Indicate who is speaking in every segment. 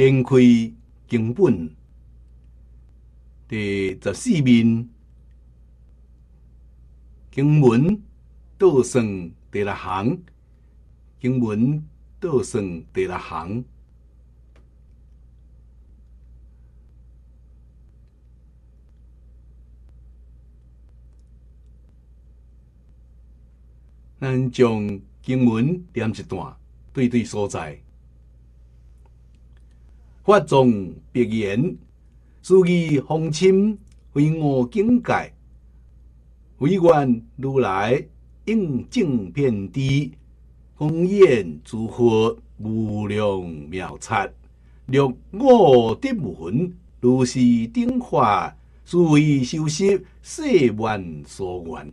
Speaker 1: 翻开经本，第十四面经文倒算第六行，经文倒算第六行。咱将经文念一段，对对所在。法中别言，殊以风深，非我境界；唯愿如来应正遍知，弘演诸佛无量妙法，令我等闻如是顶法，殊以修习，世愿所愿。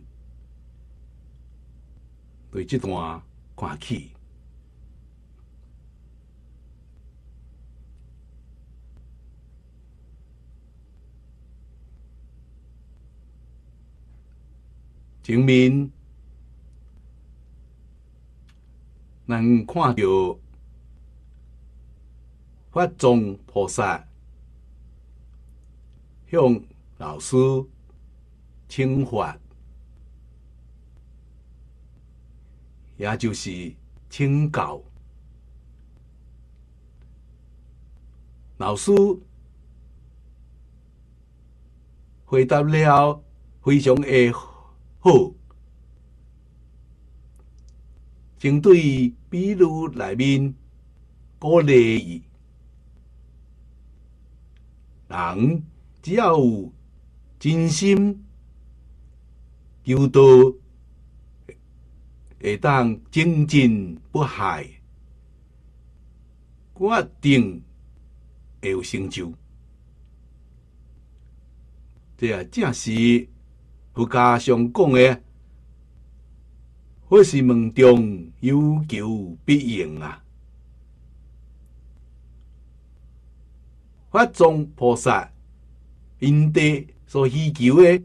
Speaker 1: 对这段看起。前明能看到法藏菩萨向老师请法，也就是请教老师回答了，非常诶。好，针对比如内面励伊，人，只要有真心，求道，会当精进不害，决定有成就。这啊，正是。佛家常讲的，或是梦中有求必应啊！法藏菩萨因地所需求的，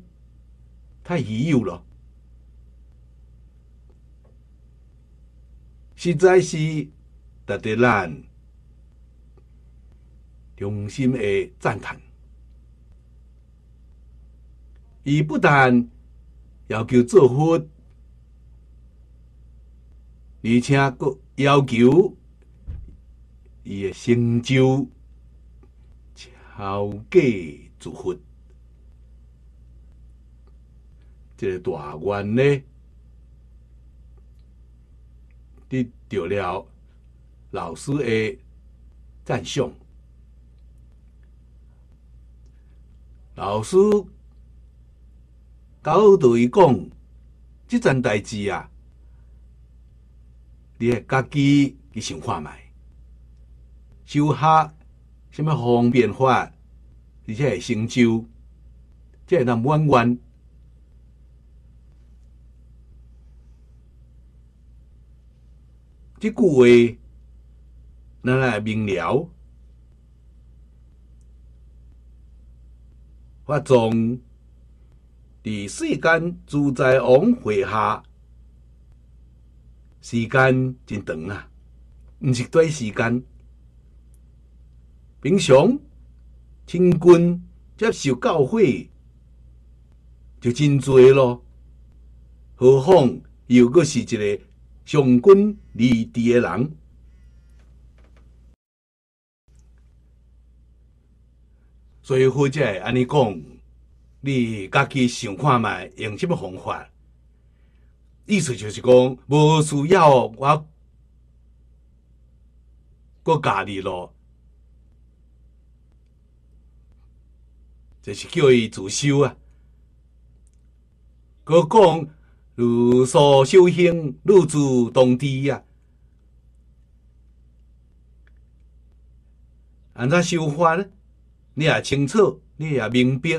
Speaker 1: 太稀有了。实在是值得咱用心的赞叹。伊不但要求做福，而且佮要求伊诶成就超过祝福，即个大愿呢？得到了老师诶赞赏。老师。甲我对伊讲，即件代志啊，你家己去想看觅，修下什物方便法，而且会成就，才会当弯弯。即句话，咱来明了。我宗第四间住在王会下，时间真长啊，毋是短时间。平常清军接受教诲就真多咯，何况又阁是一个上军立地的人，所以好会安尼讲。你家己想看卖，用什么方法？意思就是讲，无需要我，我教你咯，就是叫伊自修啊。哥讲：如所修行，如诸当知啊。安怎修法？呢？你也清楚，你也明白。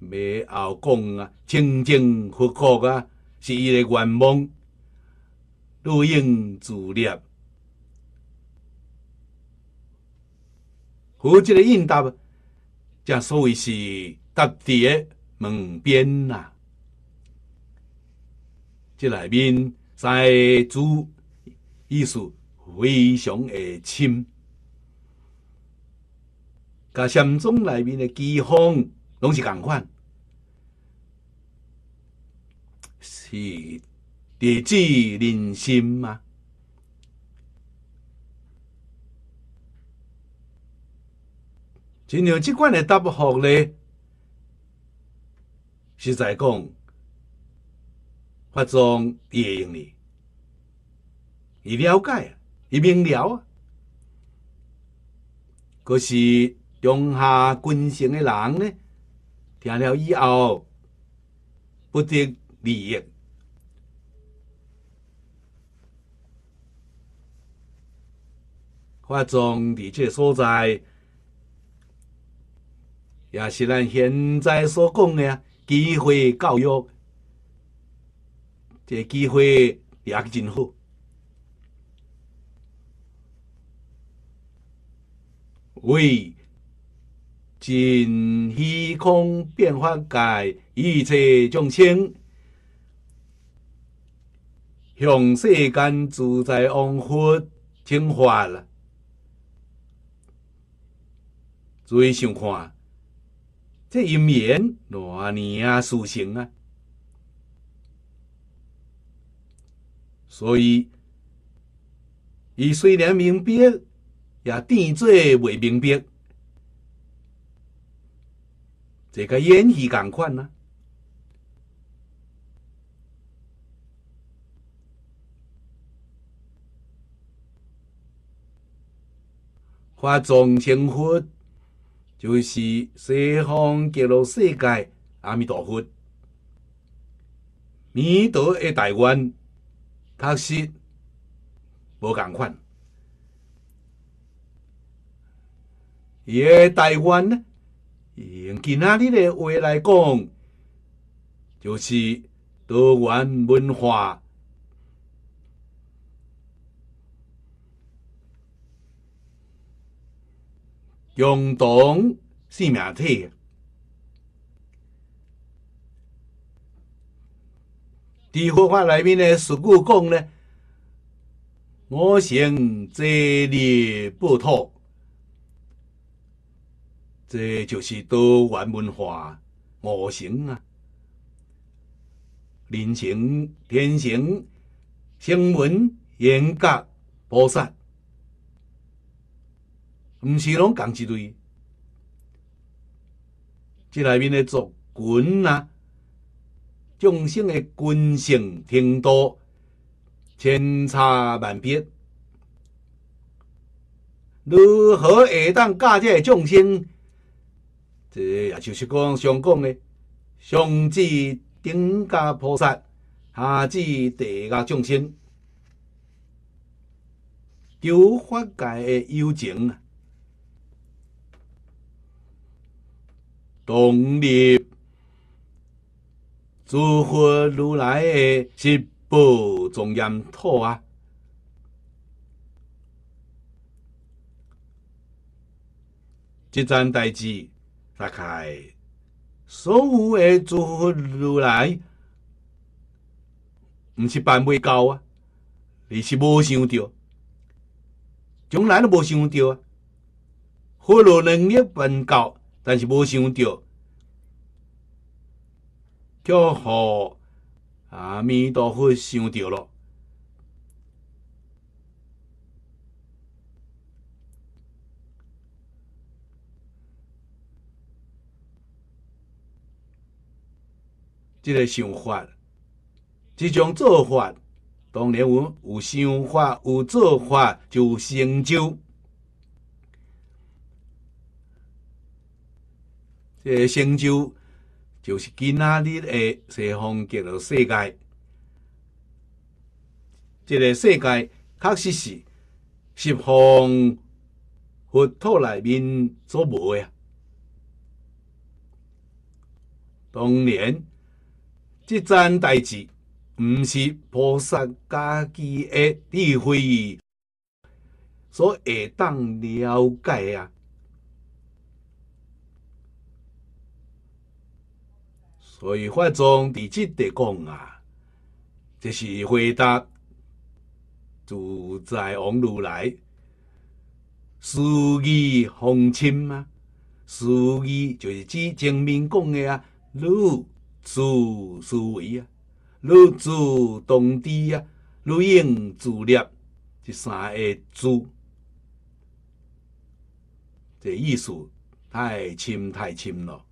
Speaker 1: 要后宫啊，清清佛国啊，是伊个愿望。如应自立，和即个应答，正所谓是答对问边呐。即内面在主意思非常诶深，甲禅中内面的饥荒。拢是共款，是地主人心吗？尽量即款来答复咧。实在讲，化妆会用哩，伊了解，啊，伊明了。啊。可是中下阶层嘅人呢？赢了以后，不得益。理。化妆的这所在，也是咱现在所讲的机会教育，这机会也真好。喂。尽虚空变化，界一切众生向世间自在王佛听法了。注意想看，这因缘哪年啊，事成。啊，所以，伊虽然明白，也天做未明白。这个演戏共款呢，化众成佛就是西方极乐世界阿弥陀佛，弥陀诶台湾，确实无共款，伊诶台湾呢？用今仔日的话来讲，就是多元文化、共同是命体，伫佛法内面呢，俗语讲呢，我行者立不脱。这就是多元文化、五行啊，人情、天行、声闻、严格、菩萨，唔是拢共一堆。这内面的族群啊，众生的群性听多，千差万别，如何下当即个众生？这也就是讲，上讲的上至顶家菩萨，下至地家众生，求法界的友情啊，同力，佛如来的十波众严土啊，件代志。大概，所有的做如来，毋是办未到啊，而是无想到，从来都无想到啊，好能力办到，但是无想到，叫何阿弥陀佛想到了。这个想法，这种做法，当年我有想法、有做法就有成就。这成就就是今仔日的西方极乐世界。这个世界确实是西方佛陀里面作佛的。当年。即件代志，毋是菩萨家己的智慧所会当了解啊！所以法宗伫即地讲啊，即是回答自在王如来思义宏亲啊，思义就是指前面讲的啊，汝。自思维啊，如自动知啊，如应自立，这三个自，这意思太深太深了。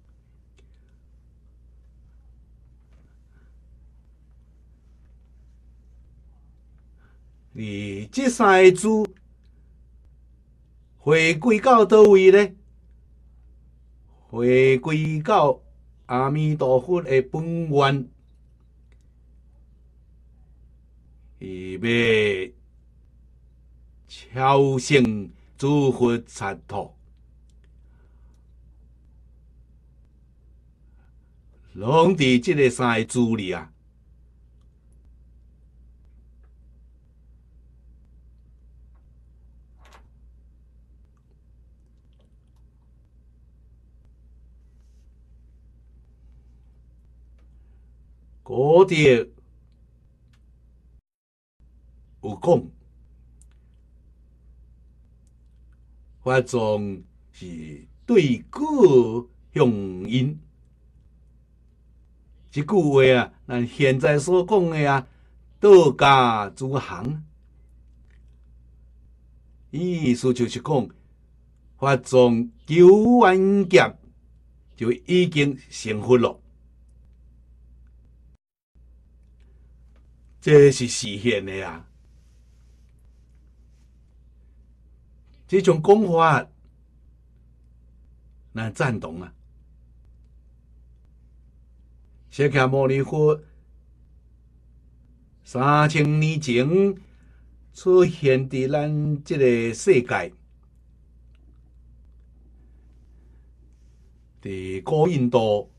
Speaker 1: 你这三个字回归到叨位呢？回归到。阿弥陀佛的本愿，伊要超胜诸佛刹土，拢伫即个三个字里啊。古德有讲，法藏是对个用因，即句话啊，咱现在所讲的啊，道家诸行，意思就是讲，法藏九万劫就已经成佛了。这是实现的啊。这种讲法，咱赞同啊！写卡摩尼佛三千年前出现伫咱即个世界伫古印度。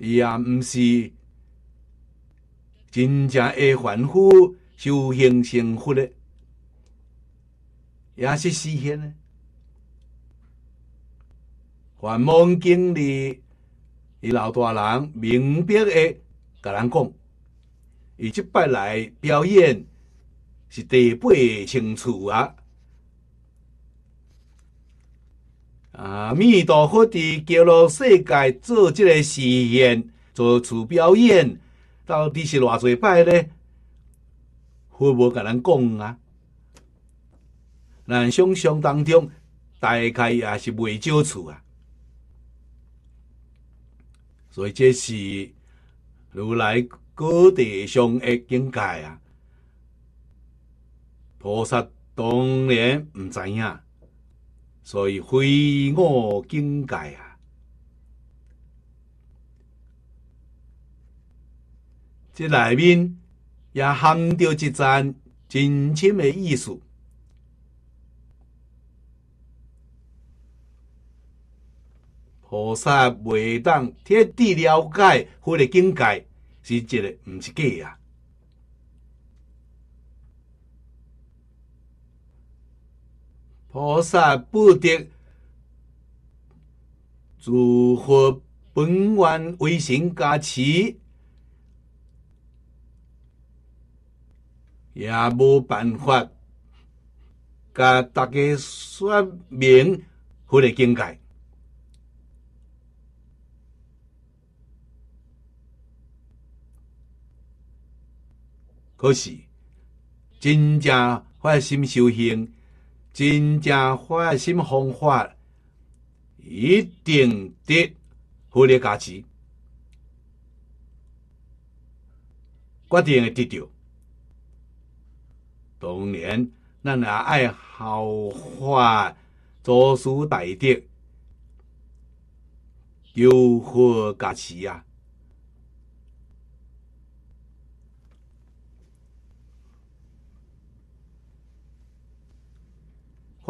Speaker 1: 也毋是真正会凡夫修行成佛的，也是实现的。幻梦经理伊老大人明白的，甲咱讲，伊即摆来表演是第八清楚啊。啊！弥陀佛伫叫了世界做即个实验，做此表演，到底是偌济摆咧？佛无甲咱讲啊？咱想象当中，大概也是未少次啊。所以这是如来高地上的境界啊，菩萨当然毋知影。所以非我境界啊！这内面也含着一层真深的意思。菩萨未当彻底了解非的境界，是一个，毋是假啊！菩萨不得，祝佛本愿微心加持，也无办法，甲大家说明佛的境界。可是真正发心修行。真正发生方法，一定得合理价值，决定的得到。当然，咱也爱好法做事，大德有何价值啊！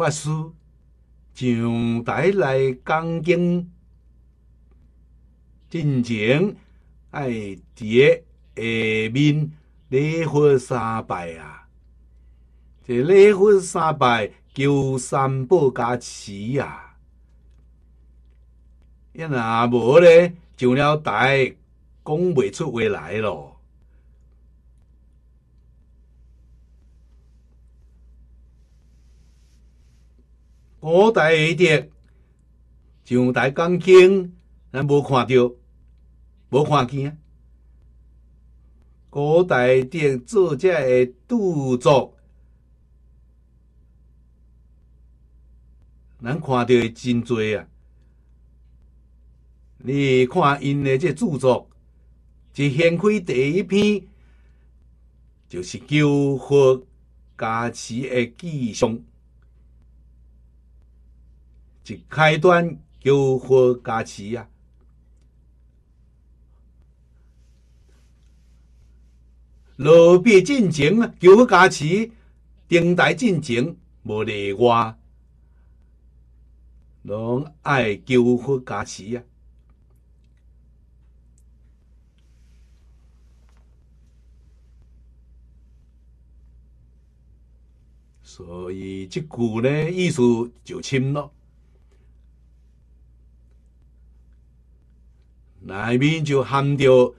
Speaker 1: 法师上台来讲经，心情哎在下面礼佛三拜啊，这礼佛三拜求三宝加持啊。要那无咧，上了台讲不出话来了。古代的上台讲经，咱无看到，无看见啊！古代的作者的著作，咱看到真多啊！你看因的这著作，一掀开第一篇，就是教佛家持》的记诵。一开端叫好加持啊。落笔进前啊，叫好加持；登台进前无例外，拢爱叫好加持啊。所以即句呢，意思就深了。内面就含着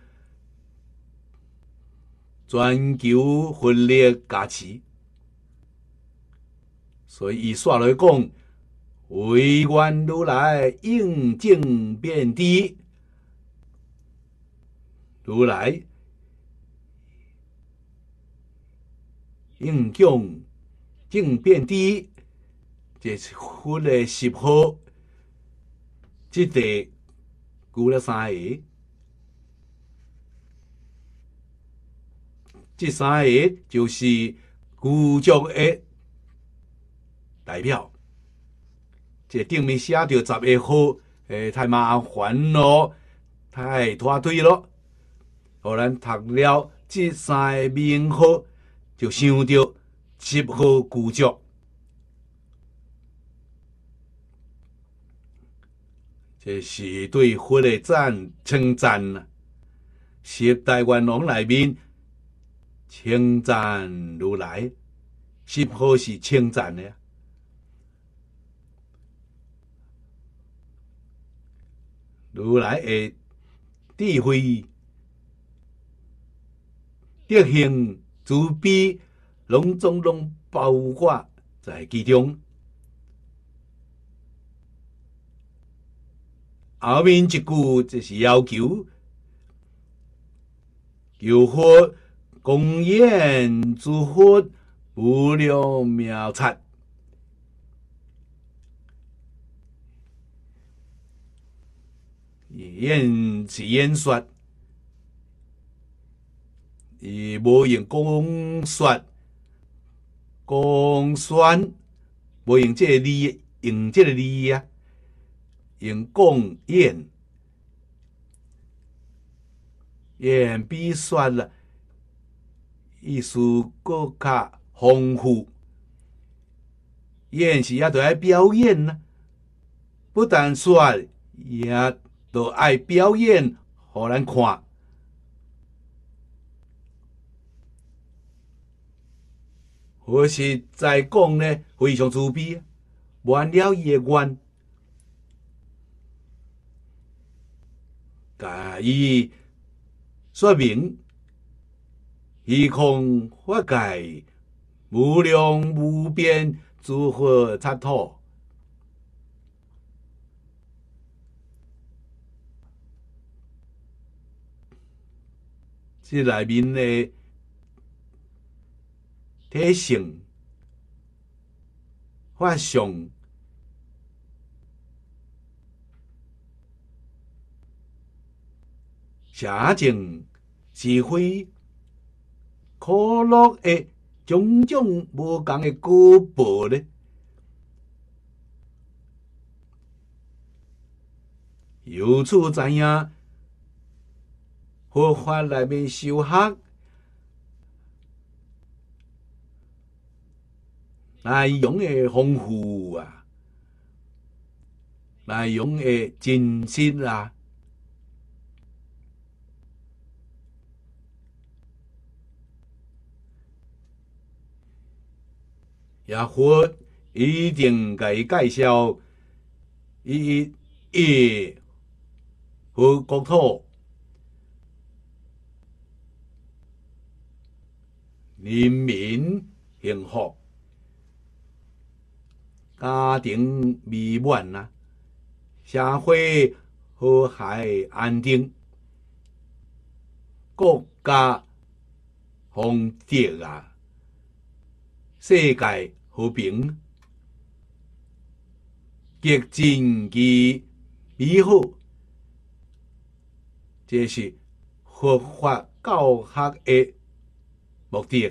Speaker 1: 全球分裂加持，所以伊煞来讲，为观如来应境变低，如来应境境变低，这是分的十号，即个。顾了三个，这三个就是顾总的代表。这上面写着十一号，诶，太麻烦咯，太拖腿了。后咱读了这三个名号，就想着十号顾总。这是对佛的赞称赞啊，十大愿王内面称赞如来，是何是称赞的如来的智慧、德行、慈悲，拢总拢包括在其中。后面一句就是要求，求佛公验诸佛无量妙产，以验是演说，伊无用公说，公说无用这个字，用这个字啊。用供应，言比说了，意思搁较丰富。演是也都爱表演呢、不但说也都爱表演，互咱看。我是在讲呢，非常自卑，完了伊个愿。甲以说明：虚空法界无量无边，诸佛参透？这里面的体性、法相。假证、是非可乐的种种无同的果报呢？由此知影佛法内面修学，内容的丰富啊，内容的真心啊。也或一定给介绍，一、一，好国土，人民幸福，家庭美满啊，社会和谐安定，国家丰达啊，世界。和平、极尽的以后，这是佛法教学的目的。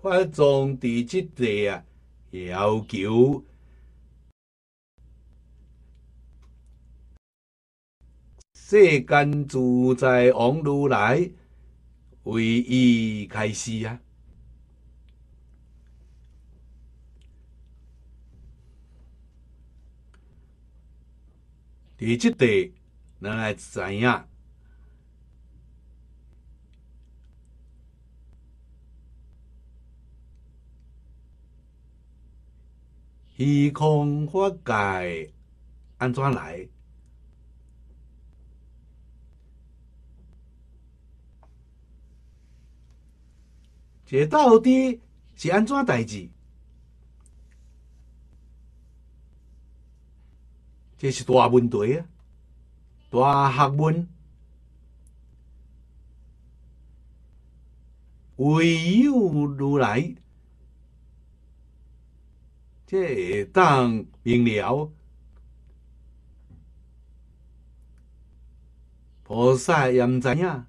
Speaker 1: 佛众弟子啊，要求世间自在往如来。会议开始啊！第一地，咱来怎样？虚空法界安装来。这到底是安怎代志？这是大问题啊！大学问，唯有如来，这当明了。菩萨也唔知影。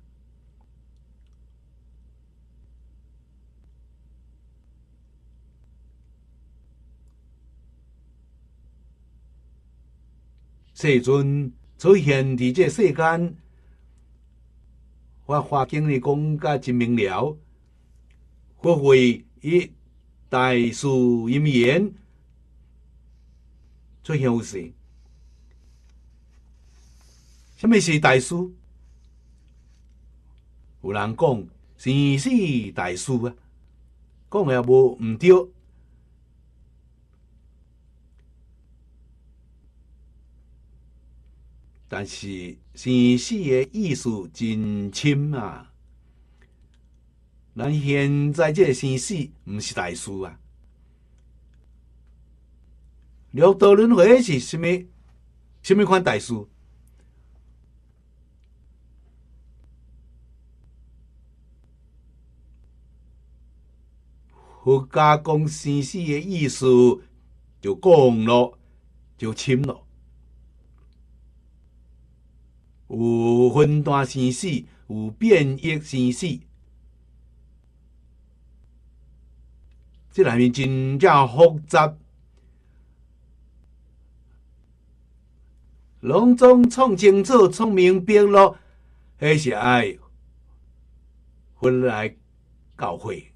Speaker 1: 这阵出现伫这世间，我花经历讲较真明了，国会伊大事因缘出现事，什么是大事？有人讲生死大事啊，讲也无毋对。但是生死嘅意思真深啊！咱现在这生死毋是大事啊。六道轮回是啥物？啥物款大事？佛家讲生死嘅意思就讲咯，就深咯。有分段形式，有变异形式，这里面真正复杂。拢总创清楚、创明咯，迄是爱分来搞会。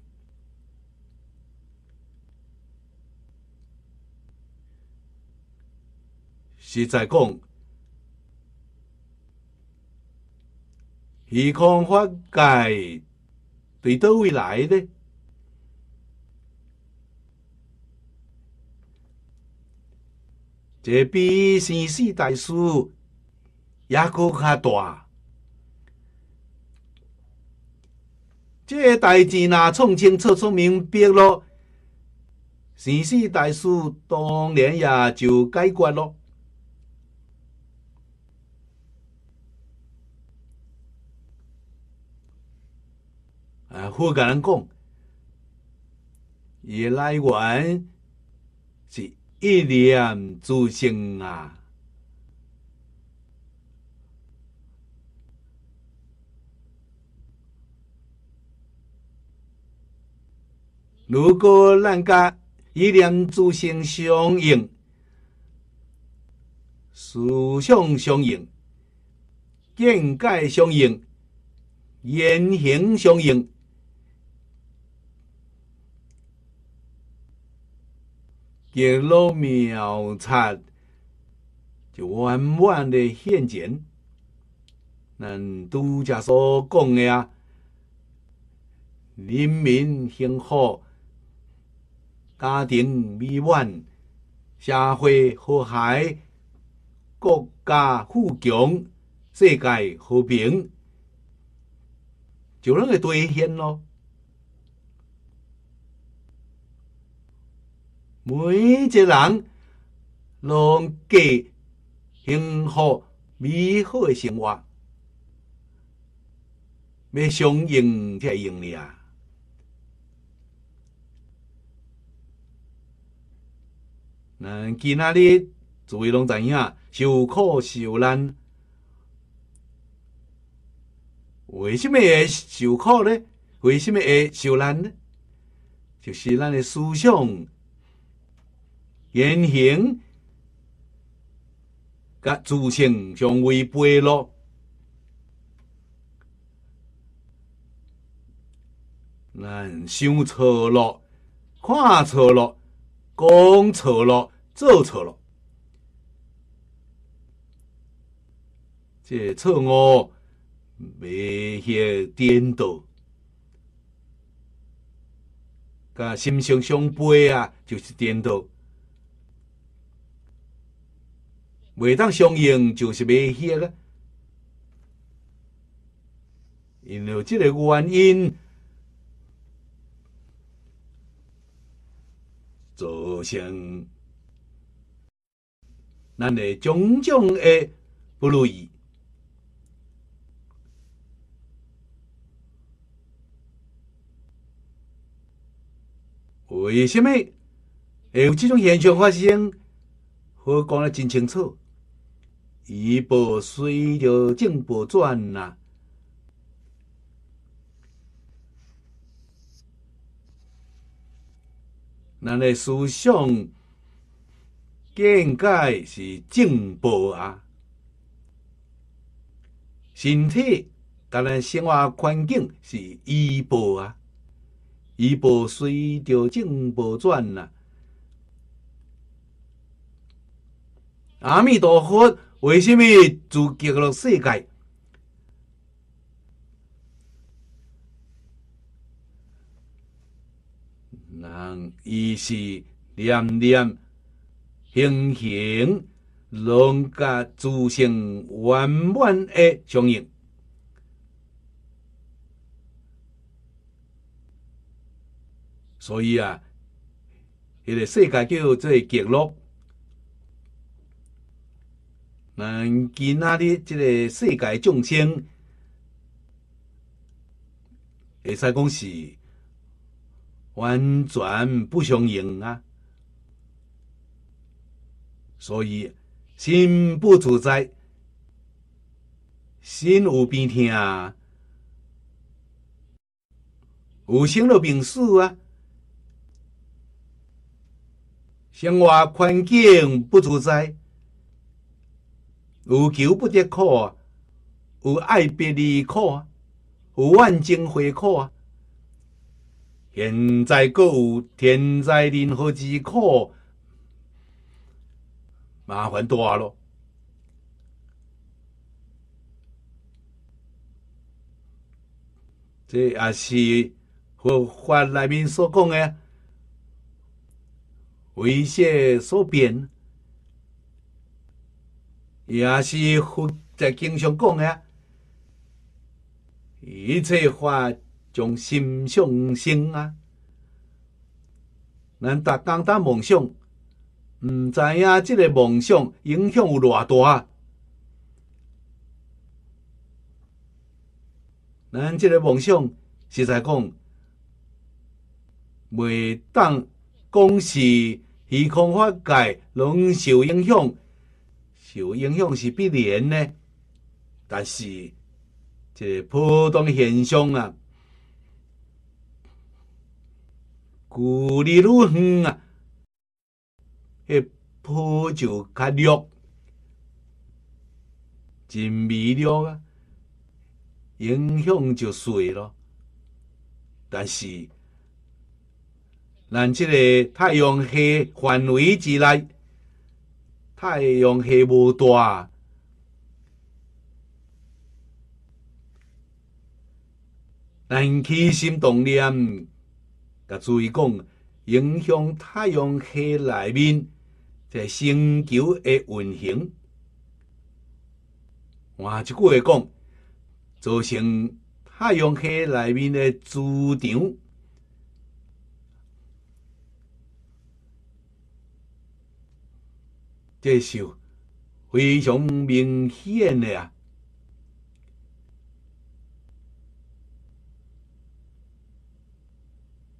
Speaker 1: 实在讲。虚空法界对倒位来的，这比生死大事也搁较大。这代志呐，创清、楚、创明白咯，生死大事当然也就解决咯。咱讲，诶来源是一念之心啊。如果咱甲一念之心相应，思想相应，境界相应，言行相应。耶路苗采，就完完的现前。咱拄则所讲的啊，人民幸福，家庭美满，社会和谐，国家富强，世界和平，就那个兑现咯。每一个人拢过幸福、美好的生活，要相应才会用你啊。咱今日诸位拢知影，受苦受难，为什么会受苦呢？为什么会受难呢？就是咱的思想。言行跟自信相违背咯，咱想错咯，看错咯，讲错咯，做错咯。这错误没些颠倒，跟心性相背啊，就是颠倒。袂当相应，就是袂歇个，因为即个原因造成，咱的种种的不如意，为什么？有这种现象发生，我讲得真清楚。伊保随着进步转呐，咱类思想、见解是进步啊，身体甲咱生活环境是医保啊，医保随着进步转呐，阿弥陀佛。为什么造极了世界？人伊是念念、行行，拢甲诸行万万的相应。所以啊，迄个世界叫做极乐。那今仔日，这个世界众生，也使讲是完全不相应啊。所以，心不主宰，心有病痛啊，有生就病死啊。生活环境不主宰。有求不得苦啊，有爱别离苦啊，有万境回苦啊，现在还有天灾人祸之苦，麻烦大了。这也是佛法内面所讲的，为邪所变。也是佛在经常讲的啊，一切法从心上生啊。咱大刚打梦想，唔知影这个梦想影响有偌大。咱这个梦想实在讲，未当讲是虚空法界拢受影响。受影响是必然呢，但是这普通现象啊，距离愈远啊，迄波就较弱，真微弱啊，影响就小了。但是，咱即个太阳系范围之内，太阳系无大，但起心动念，甲注意讲，影响太阳系内面在星球的运行。换一句话讲，造成太阳系内面的磁场。非常明显的啊，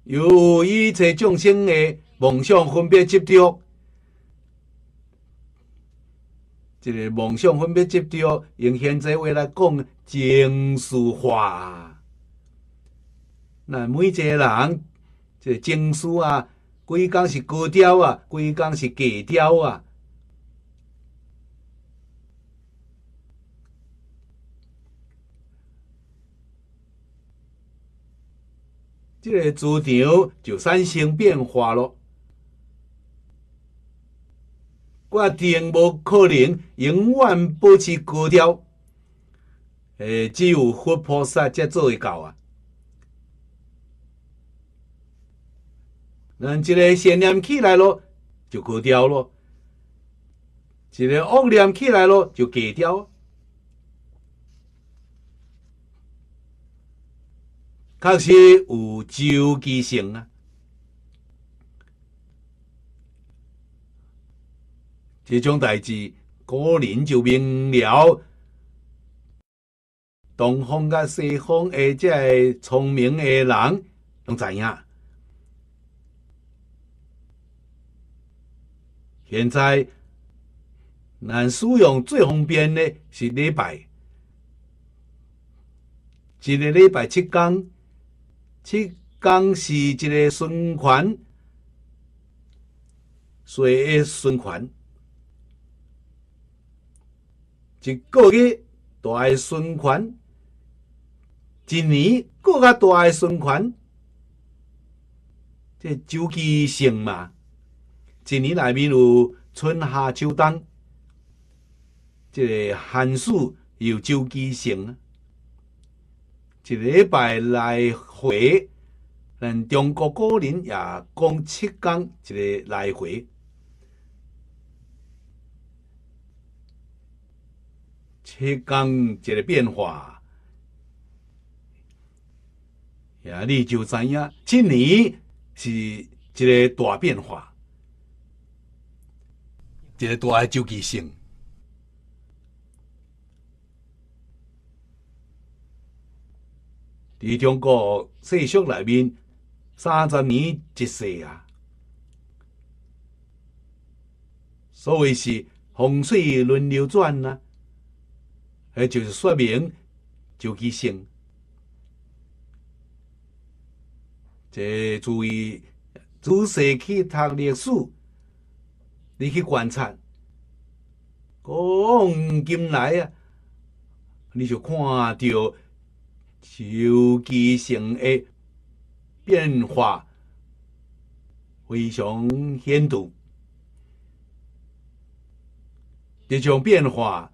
Speaker 1: 由一切众生的梦想分别执着，这个梦想分别执着，用现在话来讲，情绪化。那每一个人，这情绪啊，规根是高调啊，规根是低调啊。这个磁场就产生变化咯。决定无可能永远保持高调，诶，只有佛菩萨才做得到啊。咱一个善念起来咯，就高调咯；一个恶念起来咯，就低调。确实有周期性啊！这种代志，个人就明了。东方甲西方而遮个聪明诶人，拢知影。现在，咱使用最方便的是礼拜，一个礼拜七天。七讲是一个循环，水的循环，一个月大循环，一年更加大循环，这周期性嘛？一年内面有春夏秋冬，这个寒暑有周期性啊。一礼拜来回，咱中国个人也讲七天一个来回，七天一个变化，呀，你就知影，今年是一个大变化，一个大的周期性。在中国世俗内面，三十年一世啊，所谓是风水轮流转啊，迄就是说明周期性。这注意，仔细去读历史，你去观察，往金来啊，你就看到。周期性的变化非常显著。这种变化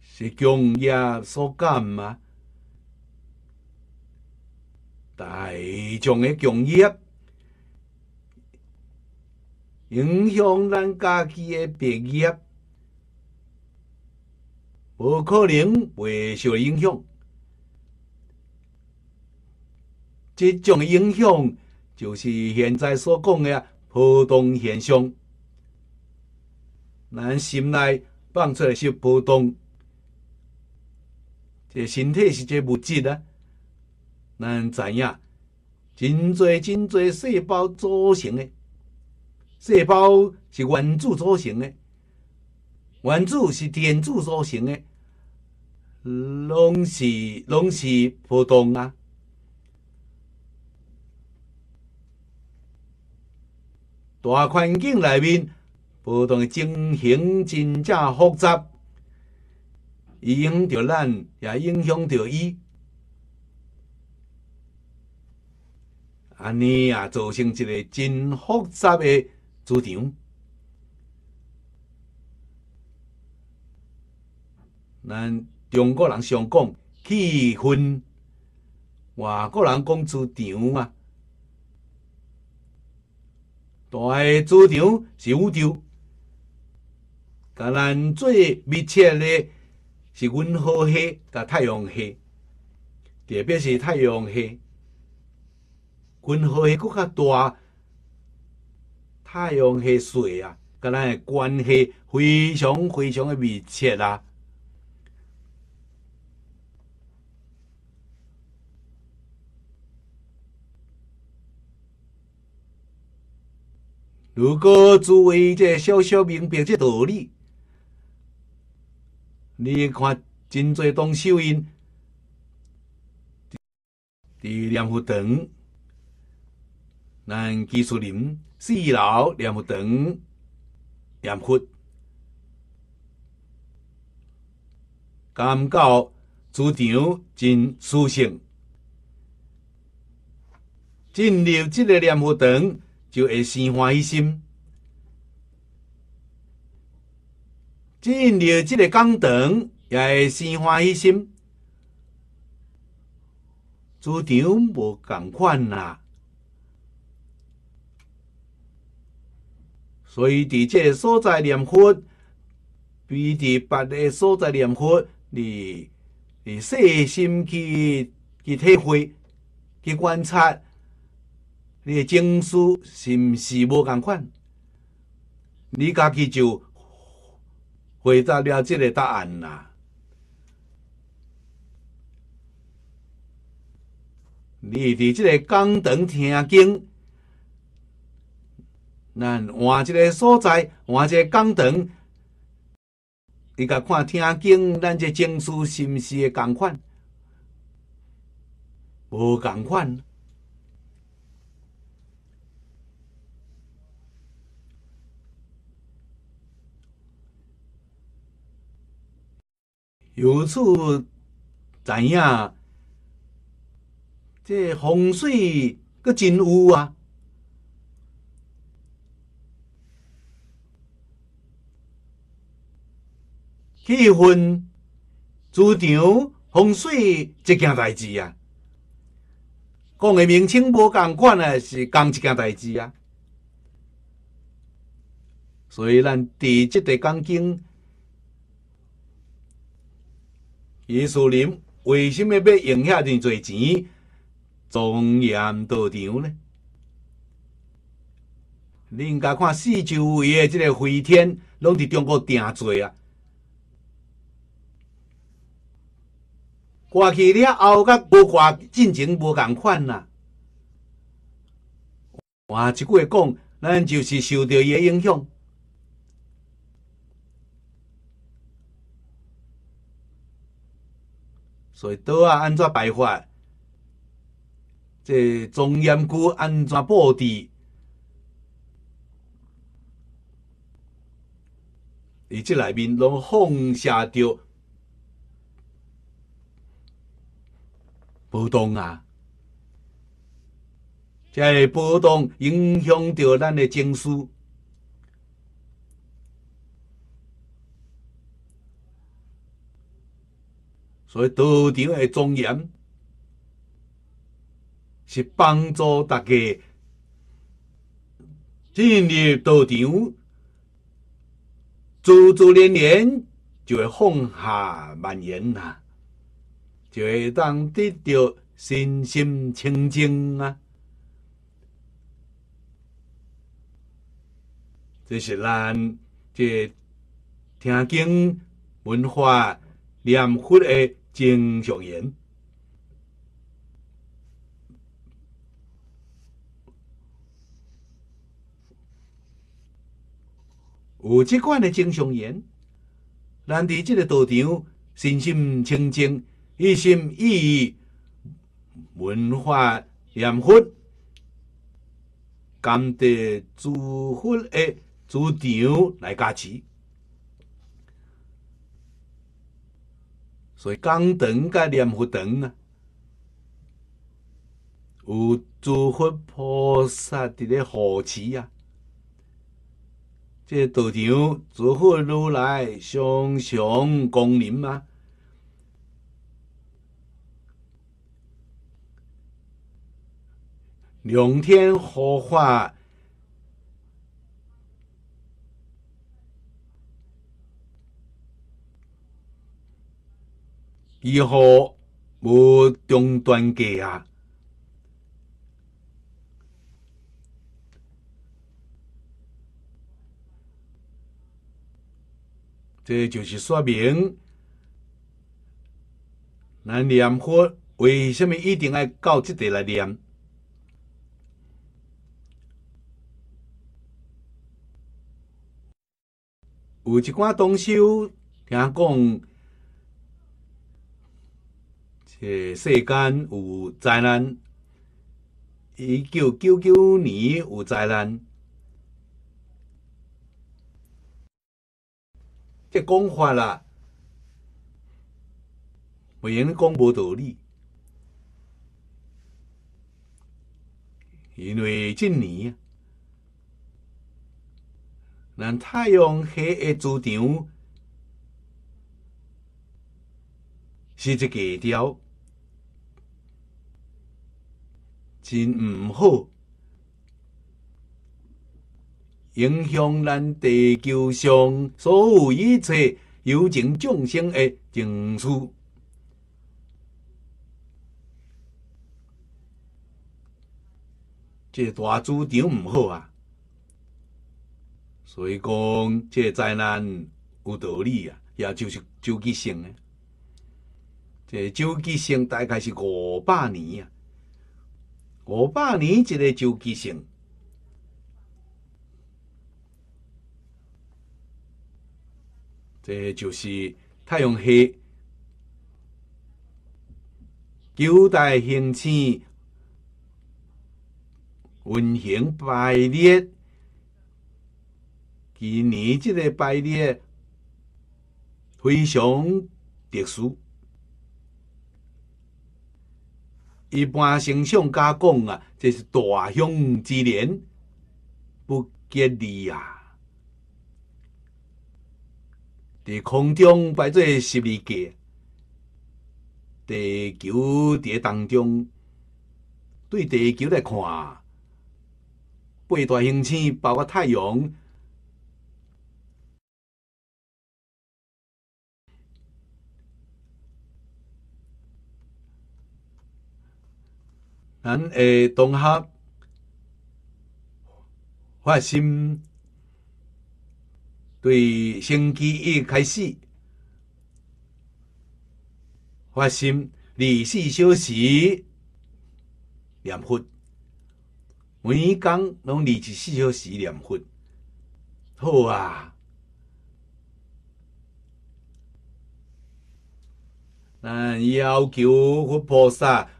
Speaker 1: 是工业所干吗？大众的工业影响咱家己的毕业。无可能未受影响，即种影响就是现在所讲的波动现象。咱心内放出的是波动，这身体是这物质啊，咱知影，真多真多细胞组成的，细胞是原子组成的。原子是电子组成的，拢是拢是波动啊！大环境内面波动的情形真正复杂，影响得咱，也影响得伊。安尼啊造成一个真复杂的主场。咱中国人常讲，气氛。外国人讲主场嘛，大诶主场是宇宙，甲咱最密切的是银河系甲太阳系，特别是太阳系，银河系搁较大，太阳系细啊，甲咱诶关系非常非常的密切啦。如果诸位这小小明白这道理，你看，真侪东秀因，伫念佛堂，咱技术林、四楼念佛堂，念佛，感觉主场真舒心，进入这个念佛堂。就会生欢喜心，进入即个讲堂也会生欢喜心，主场无共款啦。所以，伫即个所在念佛，比伫别个所在念佛，你你细心去去体会、去观察。你证书是毋是无共款？你家己就回答了即个答案啦。你伫即个讲堂听经，咱换一个所在，换一个讲堂，你甲看听经，咱这证书是毋是会共款？无共款。此知影，即这风水阁真有啊！气氛、主场、风水即件代志啊。讲的名称无共款啊，是共一件代志啊。所以咱伫即个讲经。叶素林为什么要用遐尔侪钱庄严道场呢？你应该看四周围的这个飞天，拢伫中国定做啊。挂去了后甲无挂，进程无共款啦。换一句话讲，咱就是受到伊的影响。所以岛啊，安怎摆法？这中央局安怎布置？而且内面拢放下着波动啊！这波动影响着咱的征输。所以道场的庄严是帮助大家进入道场，祖祖连连就会放下万延呐，就会当得到身心清净啊。这是咱这天经文化念佛的。经常言，有即款的经常言，咱伫即个道场，心心清净，一心一意，文化研佛，感得诸佛诶，主场来加持。所以讲堂甲念佛堂啊，有诸佛菩萨伫咧护持啊，这道场，诸佛如来常常降临啊。两天荷法以后无中断过啊！这就是说明，咱念佛为什么一定要到即地来念？有一寡东西，听讲。诶，世间有灾难。一九九九年有灾难，这讲法啦，袂用讲无道理，因为今年啊，咱太阳系的主场是一个条。真毋好，影响咱地球上所有一切有情众生的情绪。这大主场毋好啊，所以讲这灾难有道理啊，也就是周期性呢。这周期性大概是五百年啊。五百年一个周期性，这就是太阳系九大行星运行排列，今年这个排列非常特殊。一般形象加讲啊，这是大凶之年，不吉利啊！在空中摆做十二格，地球在当中，对地球来看，八大行星包括太阳。咱诶，同学发心，对星期一开始发心二十四小时念佛，每天拢二十四小时念佛，好啊！咱要求佛菩萨。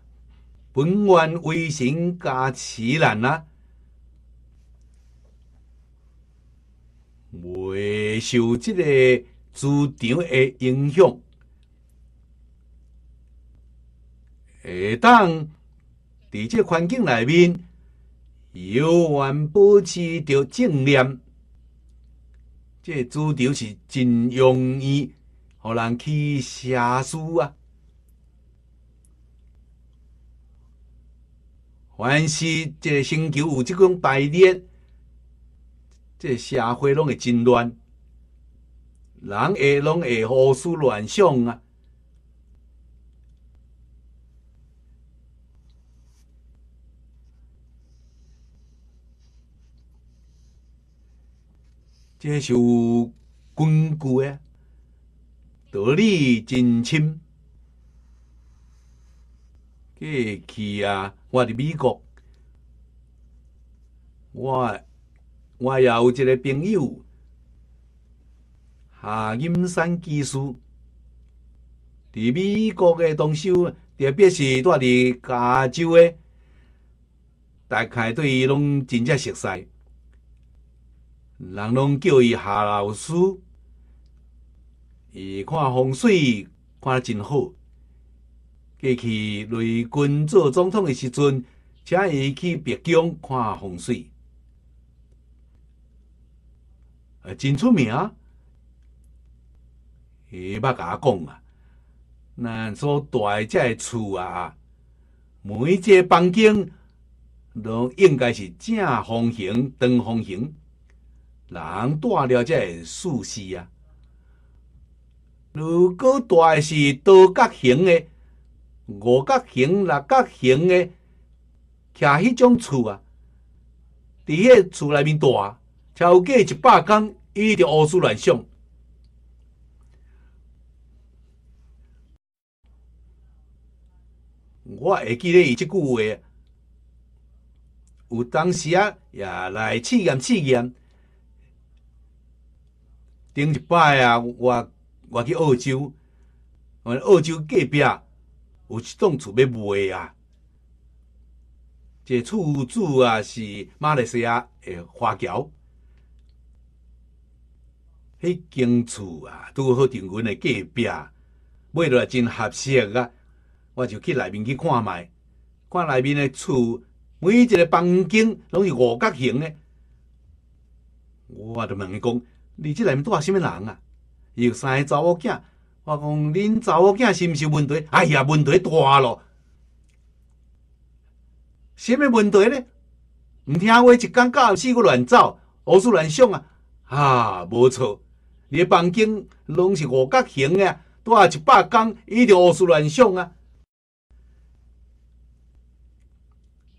Speaker 1: 本院微臣加持人啊，未受即个主场的影响，会当伫即个环境内面，永远保持着正念。即、这主场是真容易，互人去邪术啊。凡是这星球有即种排列，这社会拢会真乱，人会拢会胡思乱想啊！这首《根据的，道理真深。过去啊！我伫美国，我我也有一个朋友，夏金山技师，伫美国嘅同修，特别是住伫加州嘅，大概对伊拢真正熟悉，人拢叫伊夏老师，伊看风水看得真好。过去雷军做总统的时阵，请伊去北京看风水，呃，真出名啊！伊捌甲我讲啊，咱所住诶遮这厝啊，每一个房间都应该是正方形、长方形，人住了这四西啊。如果住诶是多角形诶，五角形、六角形的，徛迄种厝啊，伫迄厝内面住超过一百公，伊就胡思乱想。我会记咧伊即句话，有当时啊也来试验试验。顶一摆啊，我我去澳洲，我澳洲隔壁。有一栋厝要卖啊，这厝主啊是马来西亚诶华侨，迄间厝啊拄好伫阮的隔壁，买落来真合适啊，我就去内面去看卖，看内面的厝，每一个房间拢是五角形的，我就问伊讲，你即内面住啥物人啊？伊有三个查某囝。我讲恁查某囝是毋是问题？哎呀，问题大咯！什么问题呢？毋听话一尴教四处乱走，胡思乱想啊！啊，无错，你房间拢是五角形的，大一百间，伊就胡思乱想啊！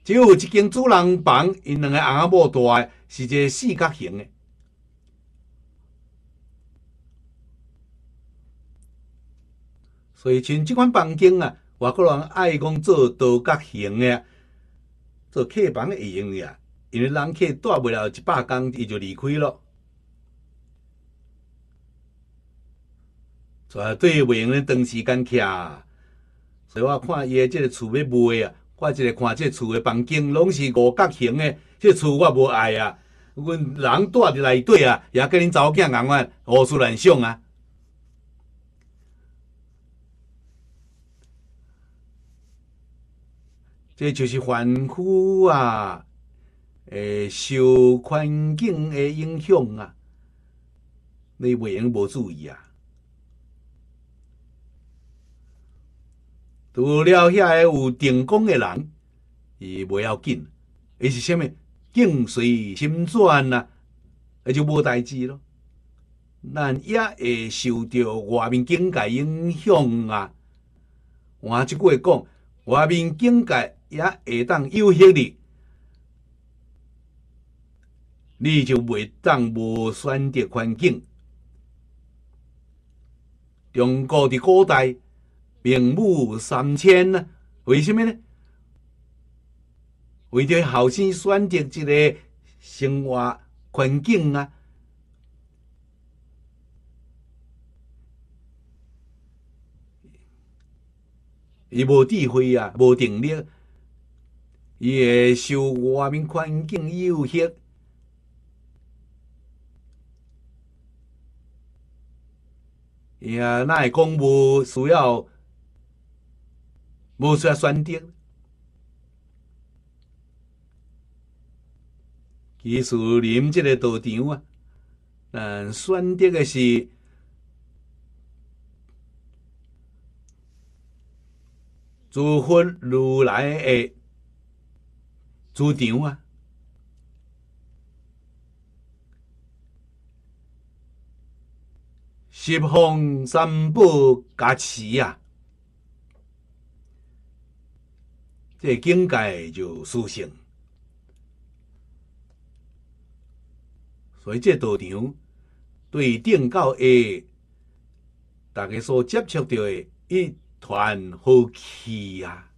Speaker 1: 只有一间主人房，因两个翁仔某住，是一个四角形的。所以，像即款房间啊，外国人爱讲做多角形的，做客房会用的，因为人客住不了一百天，伊就离开咯。绝对袂用的长时间徛。所以，我看伊诶即个厝要卖啊，我即个看即个厝的房间拢是五角形的，即个厝我无爱啊。阮人住伫内底啊，也跟恁查某囝共款胡思乱想啊。这就是环境啊，诶，受环境的影响啊，你未用无注意啊。除了遐个有定功诶人，伊不要紧，而是虾米静随心转啊，也就无代志咯。咱也会受到外面境界影响啊。换一句话讲，外面境界。也会当优协你，你就袂当无选择环境。中国的古代名目三千呐，为什么呢？为着后生选择一个生活环境啊，伊无智慧啊，无定力。伊会受外面环境诱惑，伊啊，那会讲无需要，无需要选择。其实，恁即个道场啊，咱选择的是自佛如来诶主场啊，十方三宝加持啊，这境界就殊胜。所以这道场对顶到诶，大家所接触到诶一团好气啊。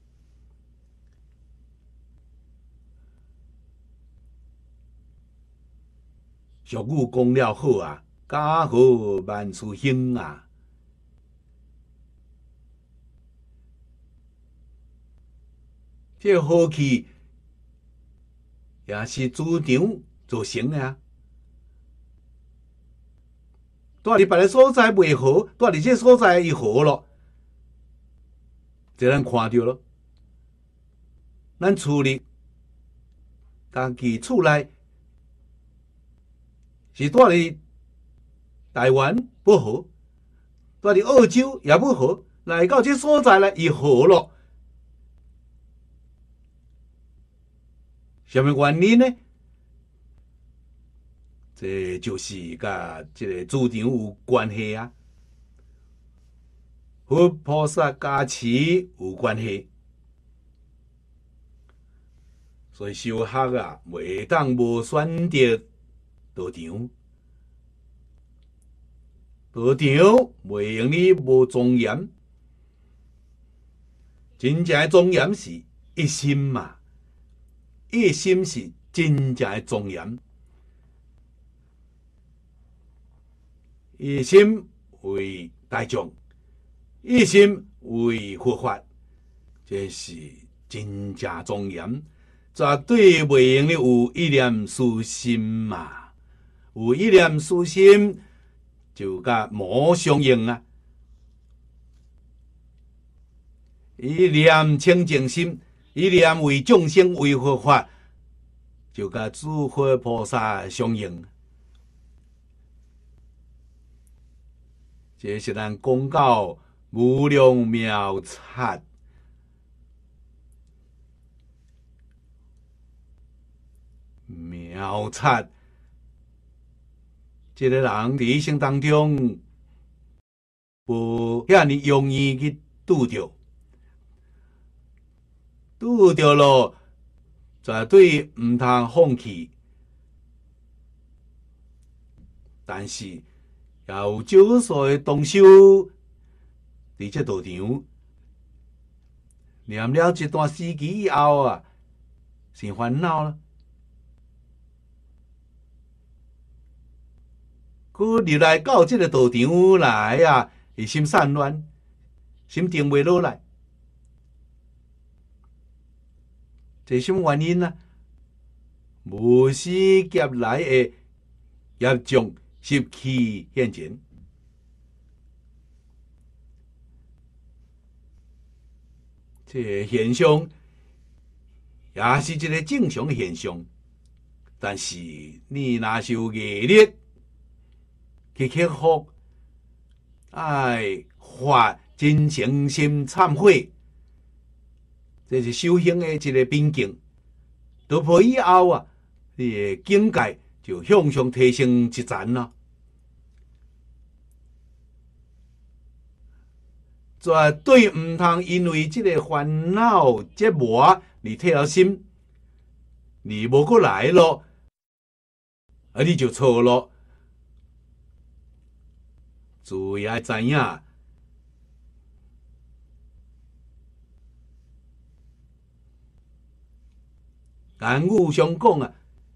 Speaker 1: 俗语讲了好啊，家和万事兴啊。这和气也是主场做成的啊。住伫别个所在袂好，住伫即这所在伊好了，就能看着了。咱处理，家己厝内。是住伫台湾不好，住伫澳洲也不好，来到即所在咧，伊好咯。什么原因呢？这就是甲即个主场有关系啊，和菩萨加持有关系。所以小学啊，袂当无选择。道强，道强！袂用你无庄严，真正的庄严是一心嘛，一心是真正的庄严，一心为大众，一心为佛法，这是真正庄严。绝对袂用你有一念私心嘛？有一念私心，就甲魔相应啊！一念清净心，一念为众生为佛法，就甲诸佛菩萨相应。这是咱公告无量妙策。妙策这个人，伫一生当中，无遐尼容易去拄掉，拄掉咯，绝对毋通放弃，但是也有少数的同修，伫这道场念了一段时期以后啊，成烦恼了。佫入来到即个道场来会心散乱，心定袂落来，这是什么原因呢？无时夹来的业种习气现前，这现象也是一个正常的现象，但是你若是有毅力。去克服，爱发真诚心忏悔，这是修行的一个瓶颈。突破以后啊，你的境界就向上提升一层了。绝对不通因为这个烦恼折磨而退了心，你莫过来咯，而你就错了。谁也会知影，谚语上讲啊，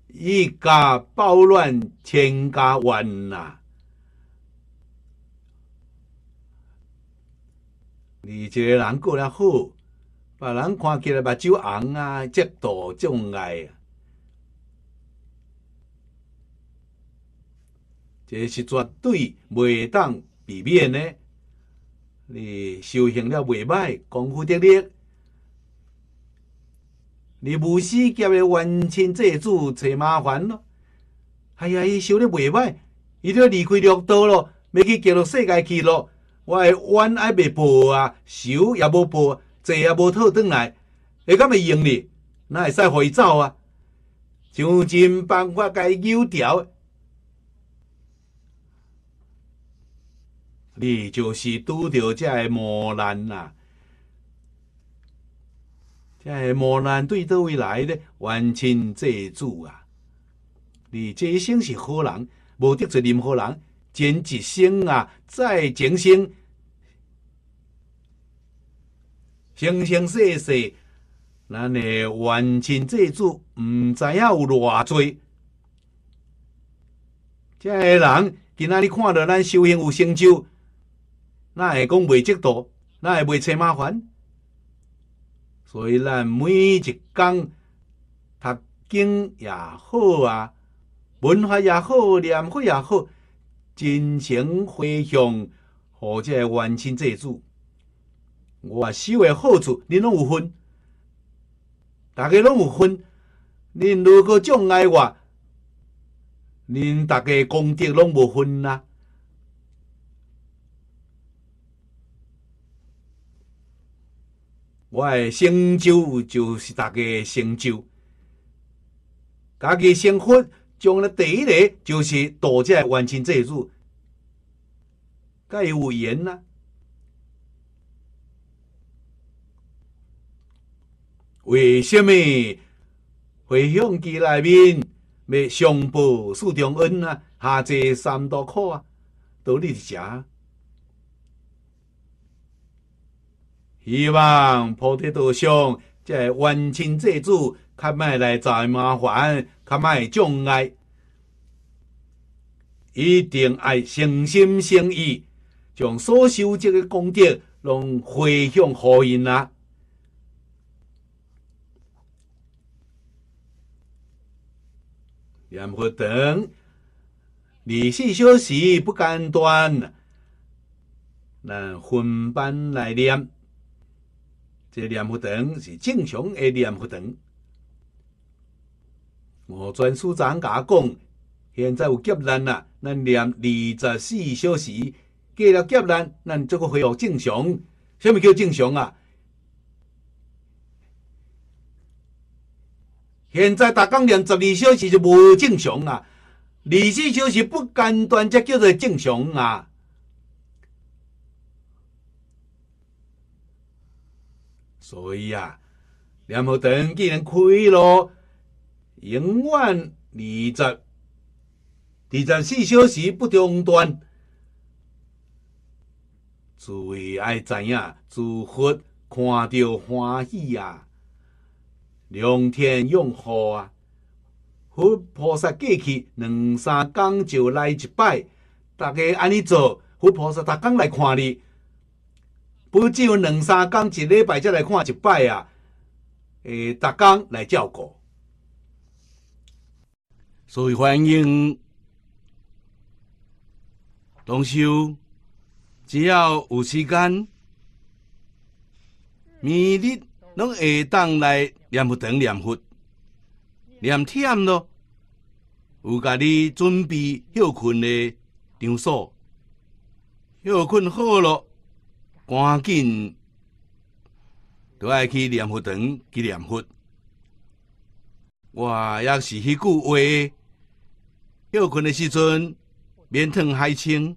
Speaker 1: 一家暴乱，千家冤呐。你一个人过得好，别人看起来目睭红啊，极度障碍啊。这是绝对袂当避免的。你修行了袂歹，功夫得力，你无死结冤亲债主找麻烦咯。哎呀，伊修得袂歹，伊都离开六道咯，要去进入世界去咯。我冤还未报啊，仇也无报，债也无讨转来，会敢会赢哩？那会使回走啊？想尽办法解忧掉。你就是拄到这的磨难啊，这的磨难对倒位来的万亲债主啊！你这一生是好人，无得罪任何人，前一生啊，再前生，生生世世，咱的万亲债主，毋知影有偌多。这的人今仔日看到咱修行有成就。那会讲未嫉妒，那会未找麻烦，所以咱每一工读经也好啊，文化也好，念佛也好，真诚回向，或者万亲眷主。我修的好处，你拢有分，大家拢有分。恁如果障碍我，恁大家功德拢无分啦。我的成就就是大家成就，家己生活将来第一个就是道家完成这一组，该有缘呐。为什么回向机内面要上报四重恩啊，下济三多苦啊，都伫食。希望菩提道上即系亲债主，较莫来再麻烦，较莫障碍，一定爱诚心诚意，将所修集个功德，拢回向佛因啊！然后等，十四小时不间断，咱分班来念。这念佛堂是正常的念腹堂。我专属专家讲，现在有劫难啦，咱念二十四小时过了劫难，咱才个恢复正常。什么叫正常啊？现在逐工念十二小时就无正常啊，二十四小时不间断才叫做正常啊。所以啊，念佛堂既然开了，永远二十、二十四小时不中断。最爱知影，祝福看到欢喜啊，良田永好啊！佛菩萨过去两三天就来一拜，大家安尼做，佛菩萨逐工来看你。不有两三天，一礼拜才来看一摆啊！诶，逐天来照顾，所以欢迎同修，只要有时间，明日拢下当来念佛堂念佛，念忝咯，有家你准备休困的场所，休困好了。赶紧都爱去念佛堂去念佛。我也是迄句话，休困的时阵，免烫海青，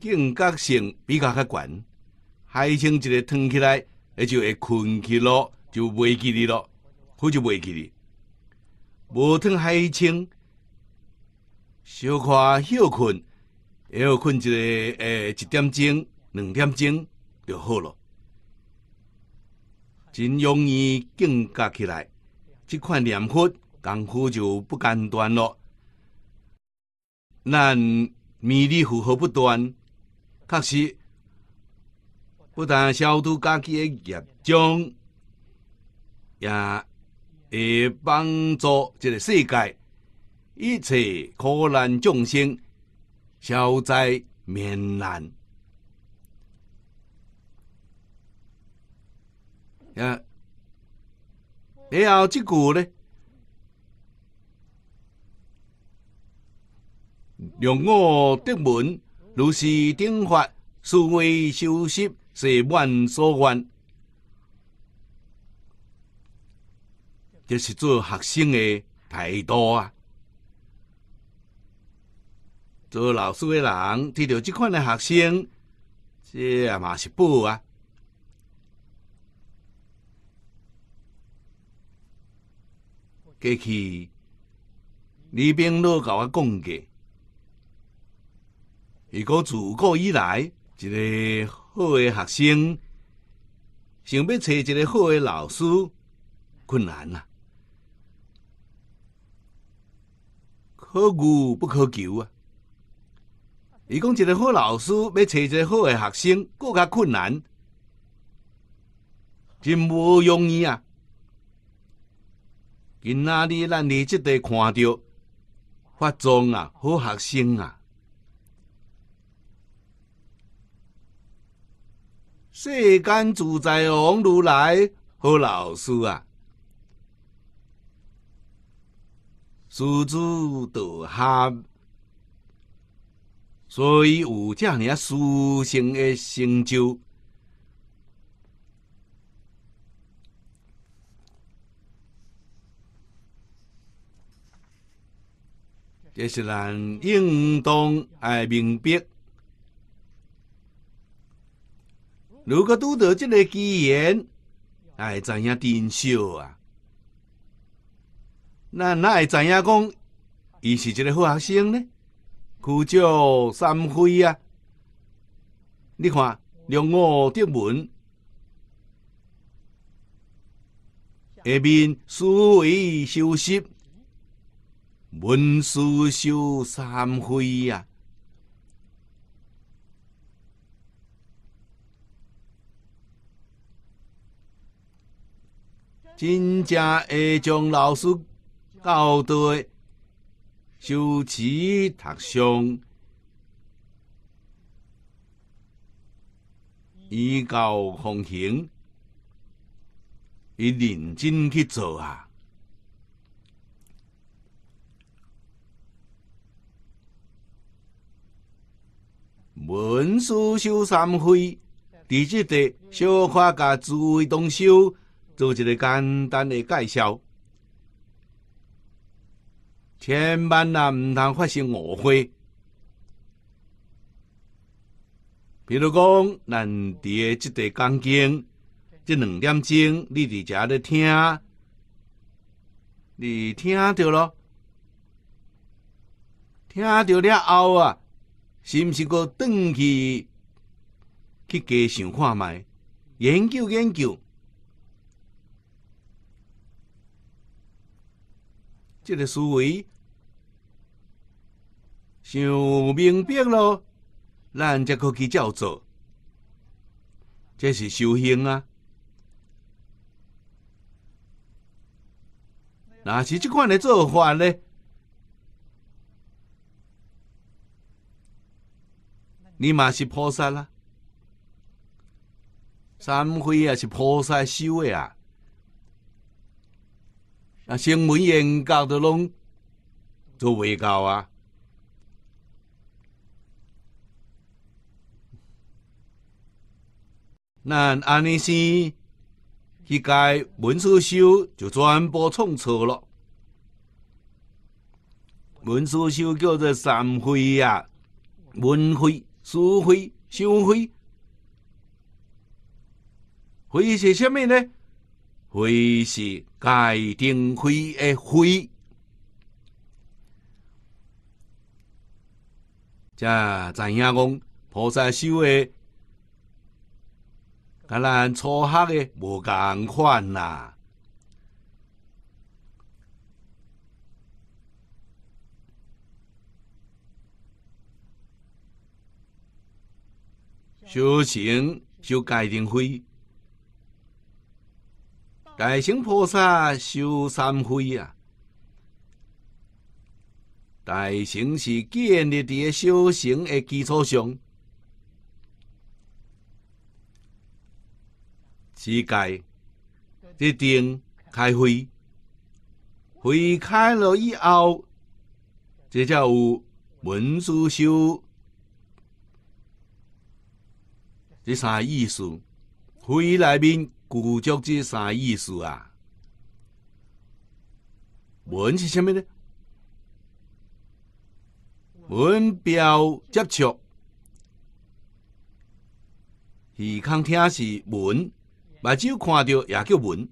Speaker 1: 警觉性比较较悬。海青一个烫起来，伊就会困去咯，就袂记你咯，好就袂记你。无烫海青，小可休困。还要困一个诶，一点钟、两点钟就好了，真容易静觉起来。即款念佛功夫就不间断了，咱弥离福河不断，确实不但消除家己诶业障，也会帮助即个世界一切苦难众生。消灾免难呀！然后这个呢，用我的门如是顶发思维修习是万所愿，这是做学生的太多啊。做老师诶人，得到即款诶学生，这也嘛是报啊！过去，李冰老甲我讲过，如果自古以来，一个好诶学生，想要找一个好诶老师，困难啊，可遇不可求啊！伊讲一个好老师，要找一个好诶学生，更加困难，真无容易啊！今仔日咱伫即块看到，化妆啊，好学生啊，世间自在王如来，好老师啊，师诸道汉。所以有这尔啊，殊胜的成就，这是咱应当爱明白。如果拄到即个机缘，爱知影珍惜啊？那哪会知影讲？伊是一个好学生呢？福照三辉啊！你看，两五德文，下面思维修习，文思修三辉啊！真正会将老师教导。修持读诵，以教奉行，伊认真去做啊！文殊修三会，第即代小画甲诸位同修，做一个简单的介绍。千万呐毋通发生误会。比如讲，咱伫诶即块讲经，即两点钟，你伫遮咧听，你听着咯？听着了后啊，是毋是阁转去去加想看卖，研究研究？这个思维想明白咯，咱才可去照做。这是修行啊！若是这款的做法呢？你嘛是菩萨了？三辉也是菩萨修的啊！啊，新闻研究的拢，做未到啊。那安尼是，一届文书修就全部创错了。文书修叫做三会啊，文会、书会、修会。会是虾米呢？会是。该定慧的慧，即知影讲？菩萨修的，甲咱初学的无共款啦。修行修该定慧。大乘菩萨修三会啊，大乘是建立在小乘的基础上，是戒、立定、开会，会开了以后，这叫有文书修，这三意思，会里面。古着是啥意思啊？文是啥物呢？文表接触，耳腔听是文，目睭看到也叫文，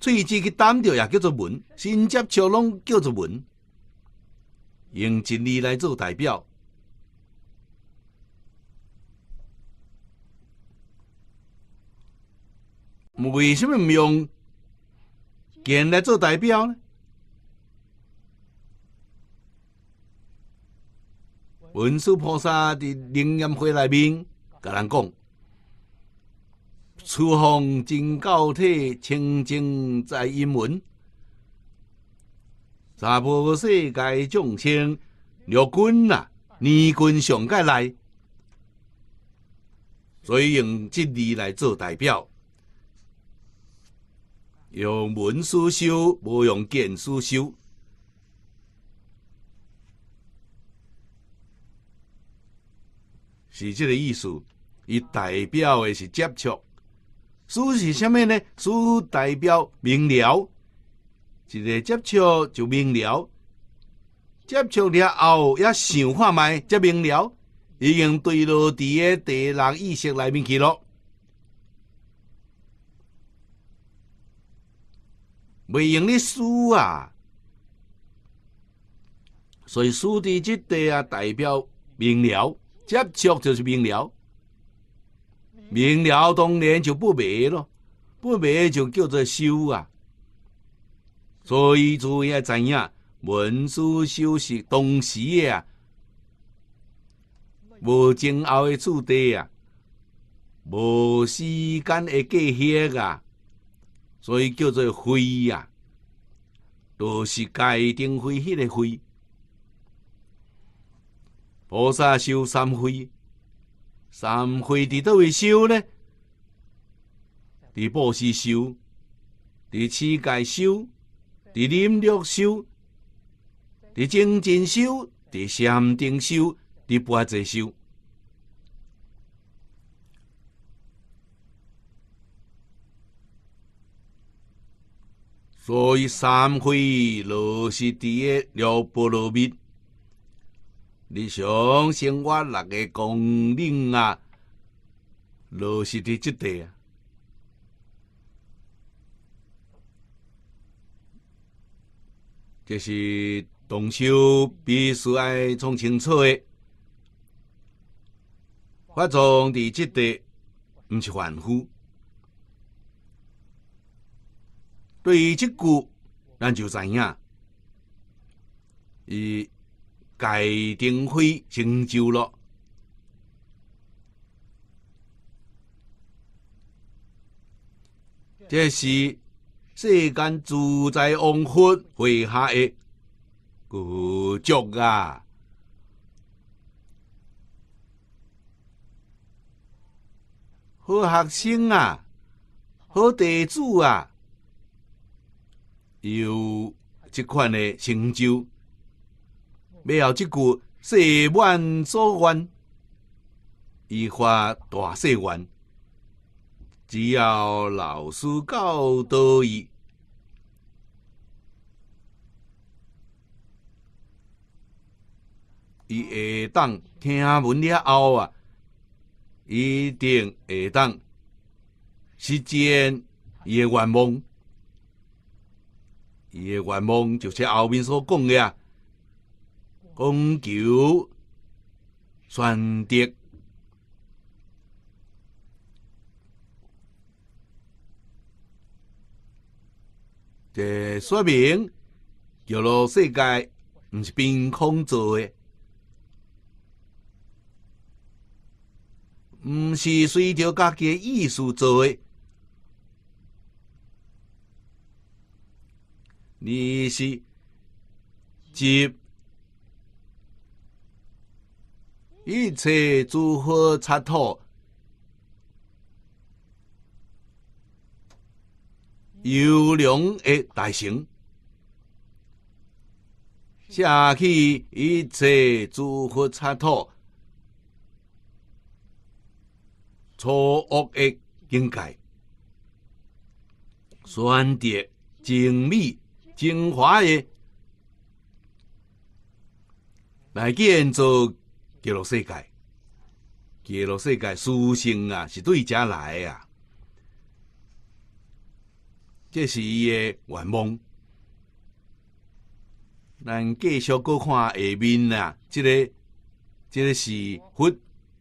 Speaker 1: 喙齿去担着也叫做文，心接触拢叫做文，用字例来做代表。为什么唔用剑来做代表呢？文殊菩萨伫灵岩会内面，甲人讲：初放真教体清净在英文，啥波世界众生六根啊，二根上界来，所以用这字来做代表。用文思修，不用见思修，是即个意思。伊代表的是接触，书是虾物呢？书代表明了，一个接触就明了，接触了后要想看觅，才明了，已经对了伫诶第人意识内面去了。袂用咧输啊，所以输伫即地啊，代表明了，接触就是明了，明了当然就不灭咯，不灭就叫做收啊。所以注意知影文书收是当时啊，无前后诶处地啊，无时间诶界限啊。所以叫做“灰”啊，都是界定灰，迄个灰，菩萨修三灰，三灰伫倒位修呢？伫布施修，伫乞丐修，伫林六修，伫精进修，伫禅定修，伫般若修。所以三慧就是伫个了波罗蜜，日常生活六个功能啊，就是伫即带啊。这是动手必须爱弄清楚的，我种伫即带，毋是凡夫。对于即句咱就知影，伊改定会成就了。这是世间自在往复会下的古教啊！好学生啊，好地主啊！有这款的成就，要后一句“世万所愿”，伊发大世愿，只要老师教导伊。伊会当听文了后啊，伊定会当实现伊的愿望。伊诶愿望就是后面所讲诶啊，讲求选择，即说明，娱乐世界毋是凭空做诶，毋是随着家己诶意思做诶。你是集一切诸佛刹土有量的大雄，下起一切诸佛刹土错恶的境界，选择精美。精华诶。来建造极乐世界，极乐世界殊胜啊，是对家来啊，这是伊的愿望。咱继续搁看下面啦，这个，这个是佛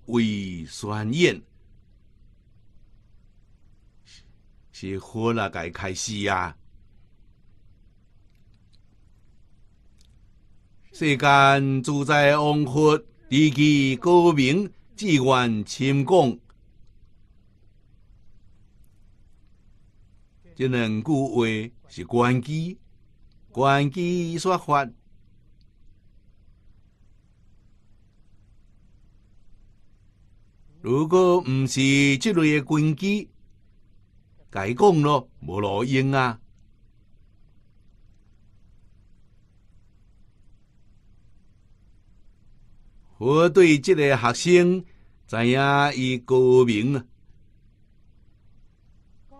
Speaker 1: 为宣言，是是佛啊，该开始啊。世间自在王佛，地基高明，志愿深广。这两句话是关机，关机说法。如果毋是即类的关键，该讲咯，无路用啊。我对这个学生，知影伊高明啊，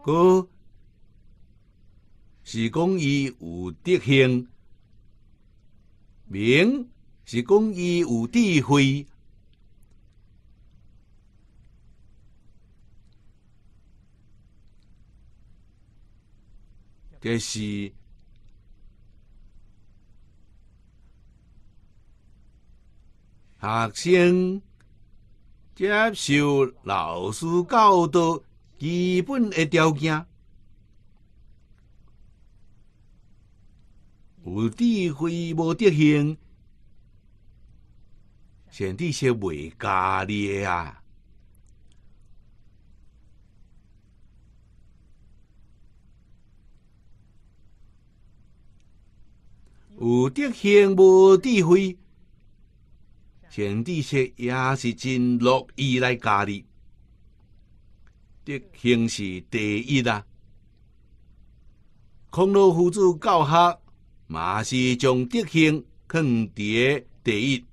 Speaker 1: 哥是讲伊有德行，明是讲伊有智慧，这是。学生接受老师教导基本的条件，有智慧无德行，先去学未家的啊。有德行无智慧。田地说也是真乐意来家里，德行是第一啦。孔老夫子教学，嘛是将德行放伫第一。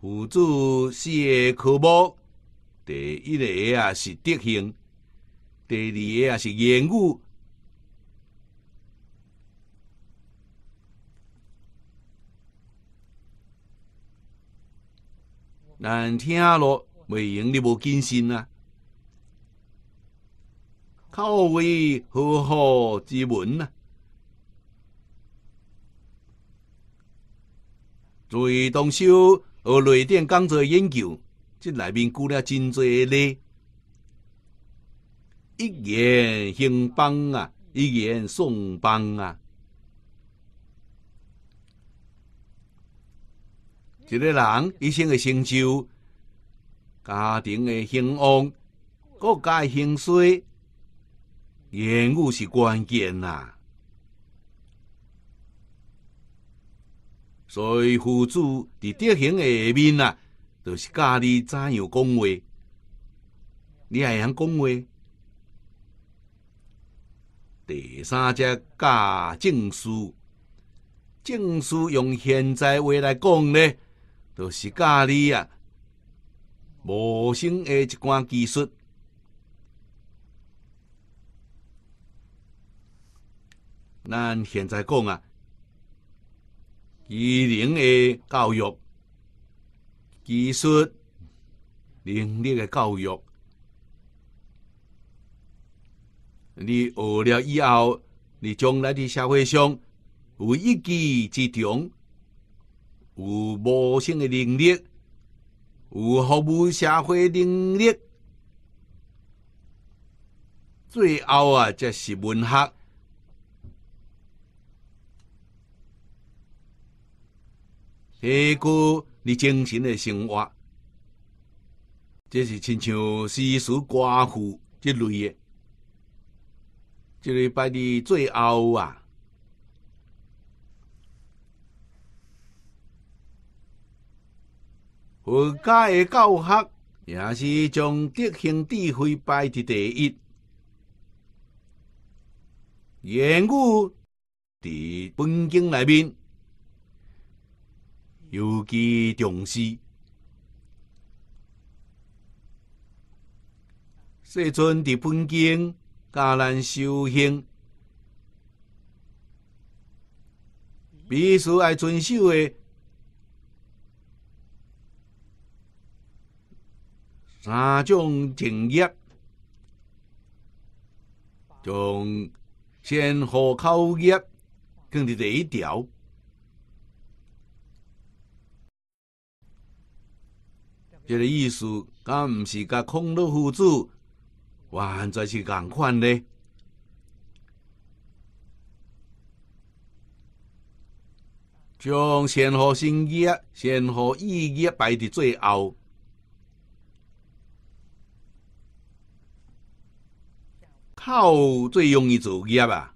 Speaker 1: 夫子四个科目，第一个啊是德行，第二个啊是言语。但听落未用你无见线啊！口为何何之门啊？在当初学雷电工作研究，这内面鼓了真多嘞，一言兴邦啊，一言丧邦啊。一个人一生的成就、家庭的兴旺、国家兴衰，言语是关键呐。所以，父子伫德行下面啊，就是教你怎样讲话，你会晓讲话？第三只教证书，证书用现在话来讲呢？就是教你啊，无形的一寡技术。咱现在讲啊，技能的教育技术能力的教育，你学了以后，你将来的社会上有一技之长。有无形的能力，有服务社会能力，最后啊，则是文学。提个你精神的生活，这是亲像诗词寡妇一类的，这礼拜你最后啊。佛家的教学也是将德行智慧摆伫第一。言语伫本经内面尤其重视，世尊伫本经教人修行，必须爱遵守的。三种职业，从先后考业，更是第一条。这个意思，敢毋是甲孔老夫子完全是共款的。从先后新业，先后意业排在最后。考最容易就业啊！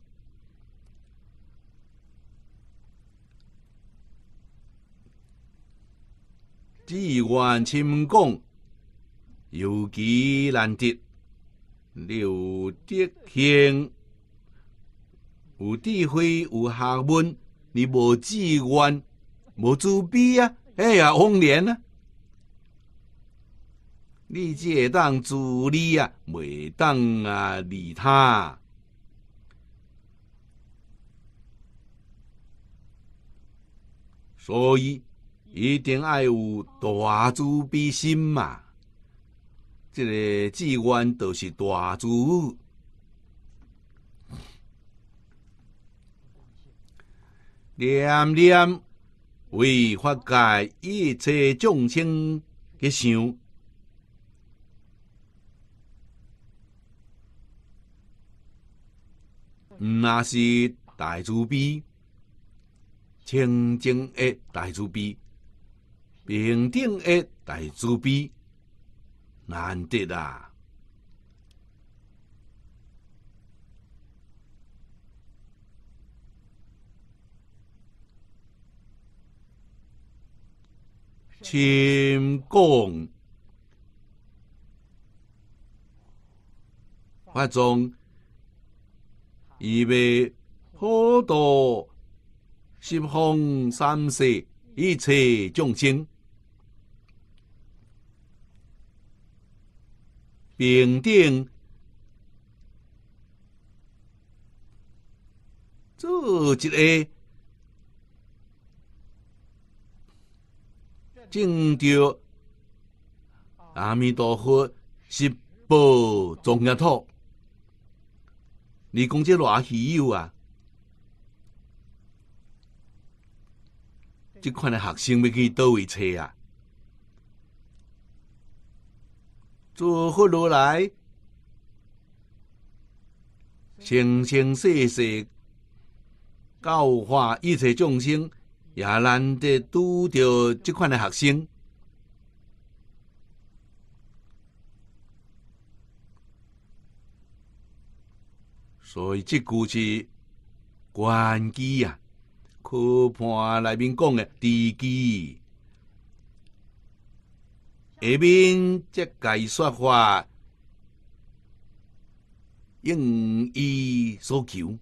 Speaker 1: 志愿深讲，尤其难得。刘德兴有智慧，有学问，你无志愿，无自卑啊！哎呀，荒年啊！你只会当助你啊，袂当啊利他，所以一定爱有大慈悲心嘛。这个志愿都是大主，念念为法解一切众生的想。那是大珠贝，清净的大珠贝，平等的大珠贝，难得啊！清共怀中。以被普度心空三世一切众生，平定做一正着阿弥陀佛十宝庄严土。你讲这偌稀有啊？即款的学生，要去倒位找啊？祝福如来，生生世世教化一切众生，也难得拄到即款的学生。所以即句是关机啊，科判里面讲的低机。下面即解说话，应伊所求。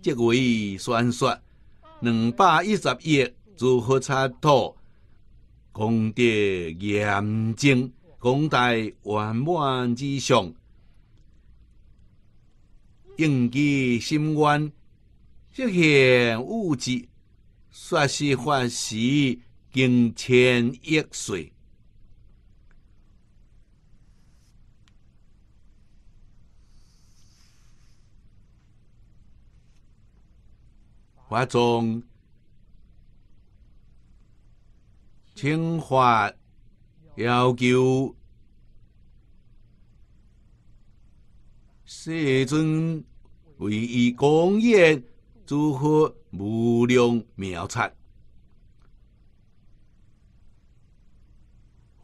Speaker 1: 即位算说，二百一十页如何差图，功德严净，功德圆满之上。应机心愿，实现物质，发时发时，经千亿岁，华中清华要求，世尊。为伊讲演如何无量妙策。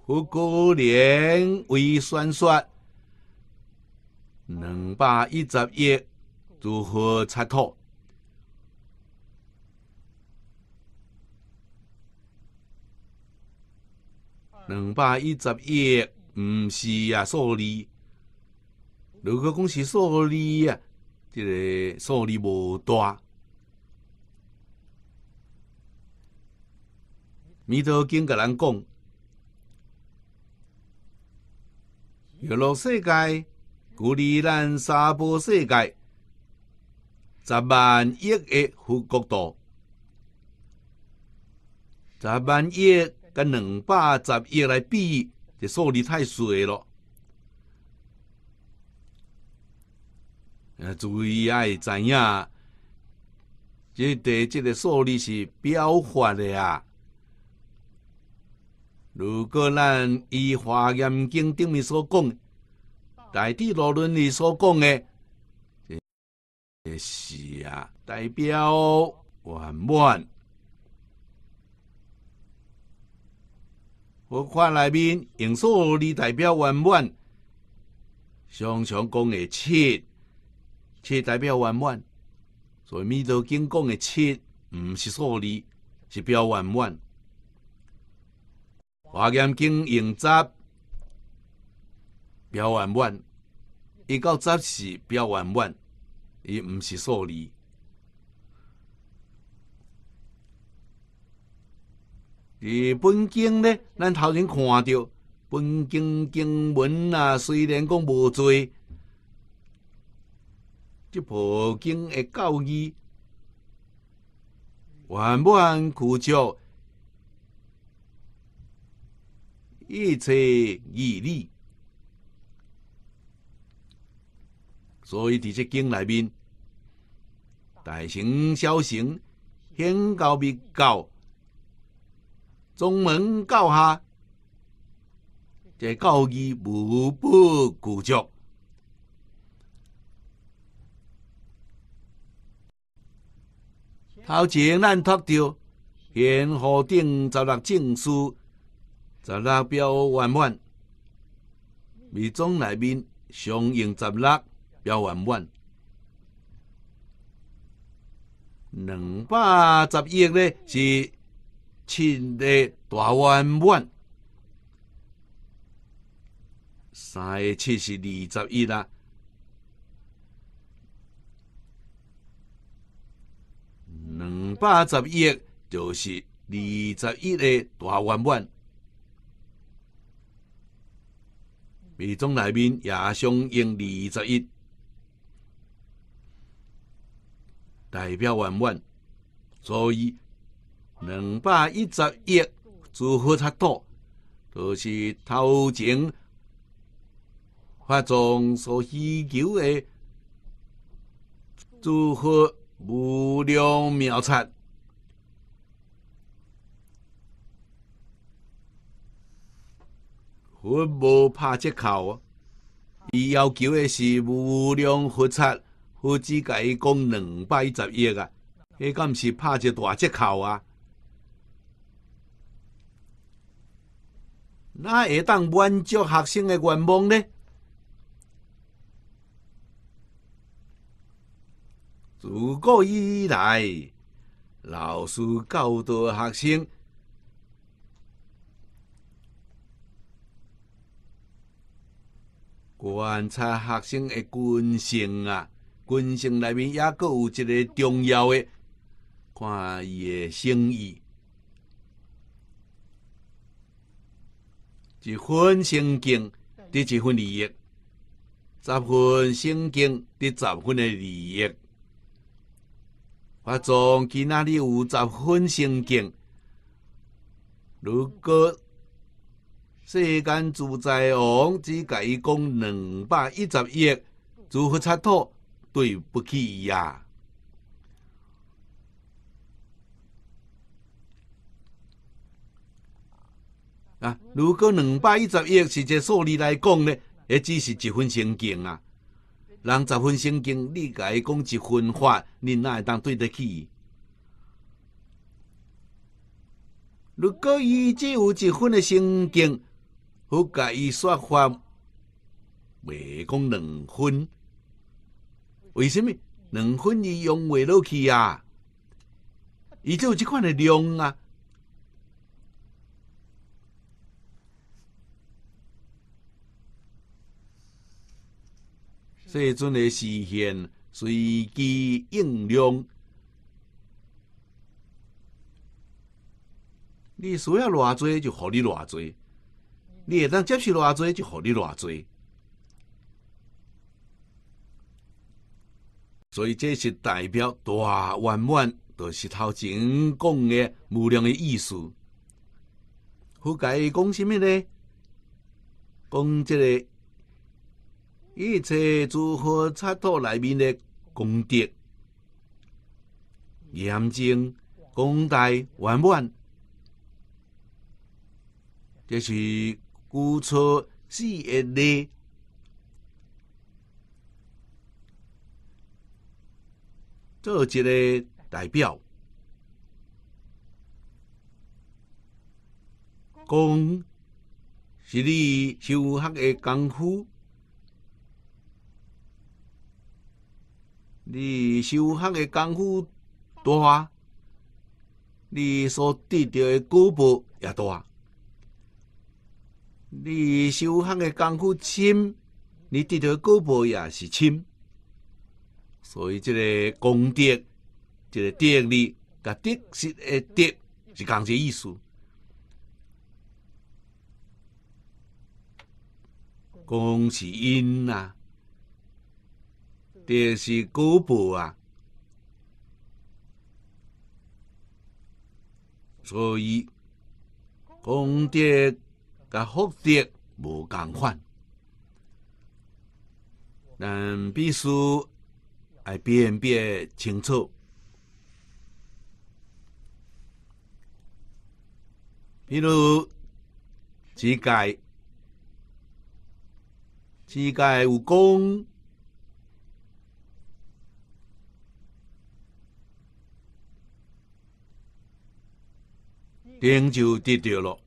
Speaker 1: 佛国连为算算两百一十亿如何拆透？两百一十亿不是呀，数理。如果讲是数理呀？即个数字无大，弥陀经跟咱讲，娱乐世界鼓励咱娑婆世界十万亿个佛国土，十万亿跟两百十亿来比，这数字太小了。注意爱知影，这第这个数字是标法的啊？如果咱依华严经顶面所讲，大智罗论里所讲的，也是啊，代表圆满。佛看内面用数字代表圆满，常常讲的七。七代表圆满，所以弥陀经讲的七，毋是数字，是表圆满。华严经用杂，表圆满，一到杂是表圆满，伊毋是数字。而本经呢，咱头前看着本经经文啊，虽然讲无多。就佛经的教义，万般固着，一切义理，所以伫这经里面，大乘、小乘、显教、密教、宗门、教下，这教义无不固着。好钱咱读着先后顶十六证书，十六标圆满，味中内面相应十六标圆满，两百十一呢是千的大圆满，三月七是二十一啦。两百十一就是二十一的大圆满。其宗内面也相应二十一代表圆满，所以两百一十一祝贺太到，就是头前化妆所需求的祝贺。无量妙策，我无拍折扣哦，伊要求的是无量佛策，佛只甲伊讲两百一十亿啊，迄敢是拍只大折扣啊？哪会当满足学生的愿望呢？自古以来，老师教导学生观察学生的根性啊，根性内面也阁有一个重要的，看伊的心意，一份圣经得一份利益，十份圣经得十份的利益。佛从去仔里有十分清境。如果世间自在王只伊讲两百一十亿，如何差错？对不起呀！啊，如果两百一十亿是这数字来讲呢，也只是一分心境啊。人十分精进，你甲伊讲一分话，你哪会当对得起？如果伊只有一分的精进，和甲伊说话，未讲两分，为什么两分伊用唔落去啊？伊只有只看的量啊。所以，阵的实现随机应量，你需要偌济就互你偌济，你会当接受偌济就互你偌济。所以，这是代表大圆满，就是头前讲的无量的意思。佛家讲什么呢？讲这个。一切诸佛刹土内面的功德、严正广大、圆满，这是古初四恩的，做一个代表。功是你修学的功夫。你修行的功夫多啊，你所得到的果报也多啊。你修行的功夫深，你得到的果报也是深。所以这个功德，这个德力，甲德是的德，是同个意思。恭喜因呐！电视广播啊，所以功德甲福德无共款，但必须爱辨别清楚，比如乞界乞界有功。顶就得到了，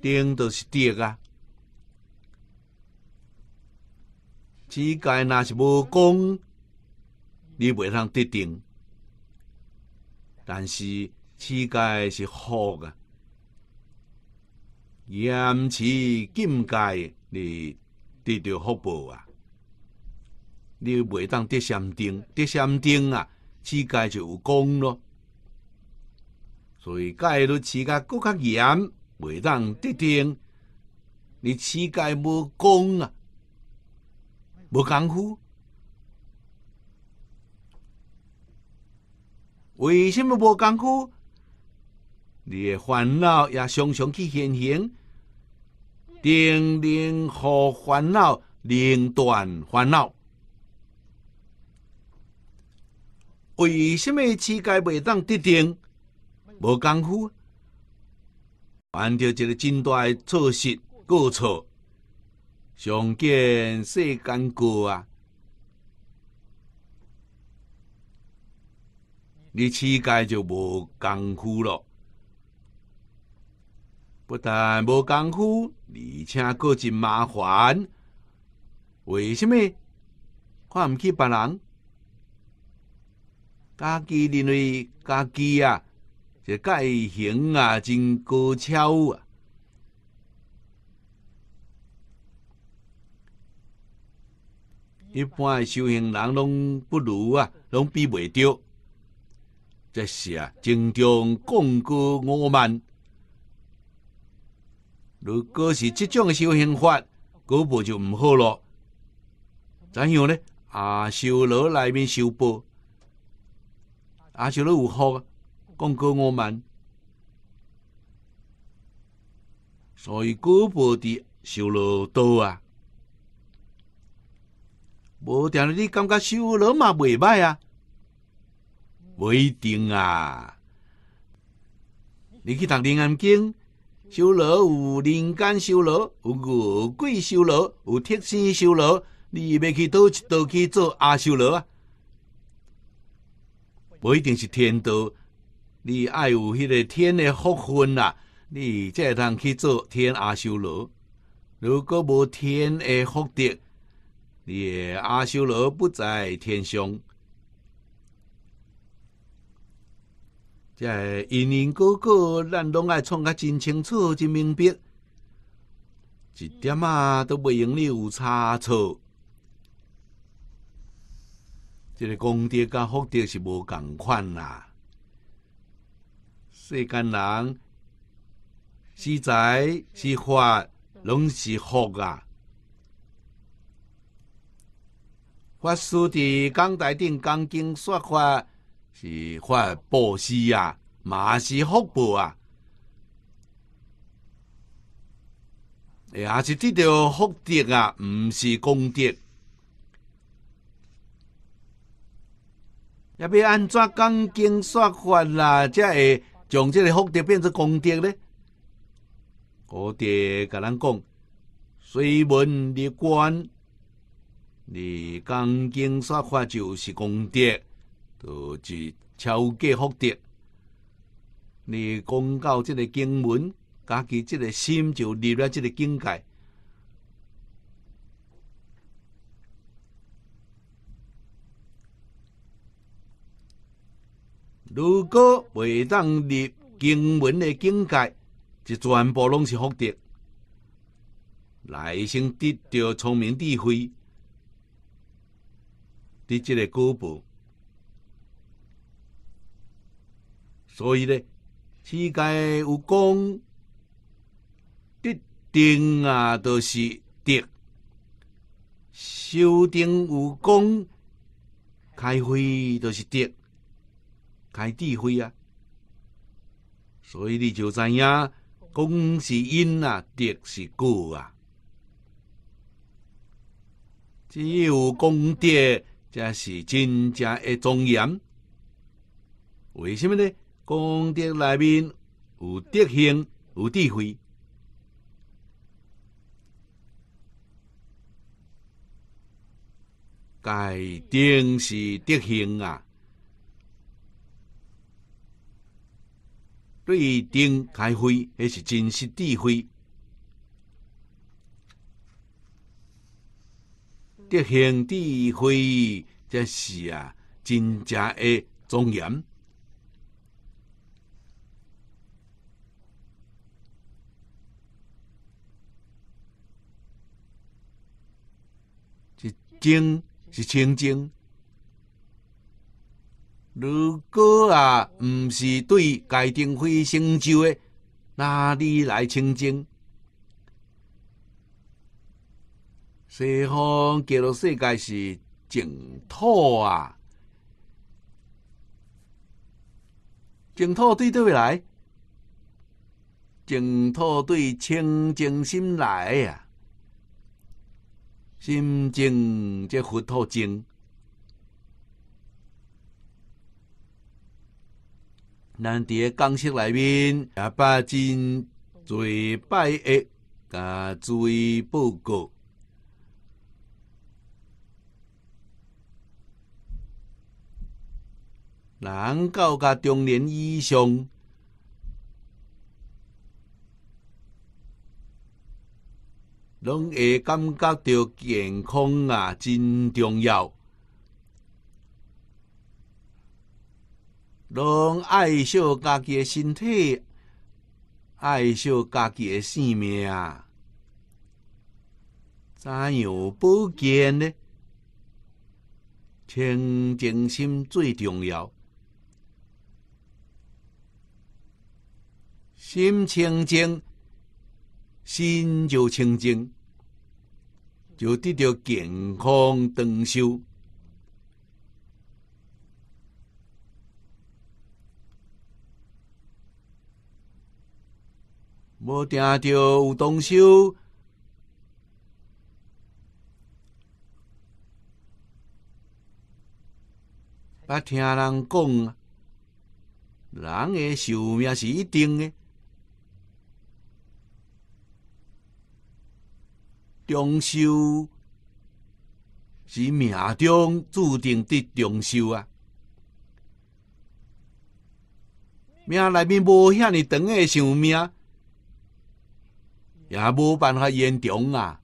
Speaker 1: 顶就是跌啊，世界若是无公，你袂当得顶。但是世界是好噶，因此境界你得到福报啊！你袂当得山顶，得山顶啊！世界就有光咯，所以介都世界更较严，每当跌定。你世界无光啊，无功夫。为什么无功夫？你烦恼也常常去现形，定零和烦恼，令断烦恼。为什么乞丐袂当得定？无功夫，犯着一个真大诶错失过错，常见世间过啊！你乞丐就无功夫咯，不但无功夫，而且阁真麻烦。为什么？看毋起别人。家机认为家机啊，这外形啊真高超啊！一般的修行人拢不如啊，拢比袂到。这是啊，精中共过五万。如果是这种修行法，古布就毋好咯。怎样呢？阿修罗内面修补。阿修罗有福啊，供给我们，所以果报的修罗多啊。无定你感觉修罗嘛袂歹啊，不一定啊。你去读《楞严经》，修罗有人间修罗，有五鬼修罗，有天仙修罗，你要去倒一到去做阿修罗啊。无一定是天道，你爱有迄个天的福分啦，你才通去做天阿修罗。如果无天的福德，你阿修罗不在天上。这年年个个，咱拢爱创较真清楚、真明白，一点啊都不用你有差错。即个功德甲福德是无共款啊，世间人施财施法拢是福啊！法师伫讲台顶讲经说法是法布施啊，嘛是福报啊！哎呀，是这条福德啊，毋是功德。要安怎讲经说法啦，才会将即个福德变成功德呢？我得甲咱讲，随文念观，你讲经说法就是功德，都是超过福德。你讲到即个经文，家己即个心就入了即个境界。如果袂当入经文的境界，即全部拢是福德，来生得着聪明智慧，伫即个果报。所以咧，世界有功得定啊都是德；修定有功开慧都是德。开智慧啊。所以你就知影，功是因啊，德是果啊。只有功德才是真正的庄严。为什么呢？功德内面有德行，有智慧。该定是德行啊。所以，开会迄是真实智慧？德行智慧则是啊，真正的庄严。是精，是清净。如果啊，毋是对该定非成就的，那你来清净？西方极乐世界是净土啊，净土对对未来，净土对清净心来啊。心净则佛土净。咱伫个办室内面，也摆阵做摆药，甲做报告。人到甲中年以上，拢会感觉到健康啊，真重要。拢爱惜家己的身体，爱惜家己的性命怎样保健呢？清净心最重要，心清净，心就清净，就得到健康长寿。无定着有长寿，捌听人讲人的寿命是一定的，长寿是命中注定的长寿啊，命内面无遐尼长的寿命。也无办法延长啊！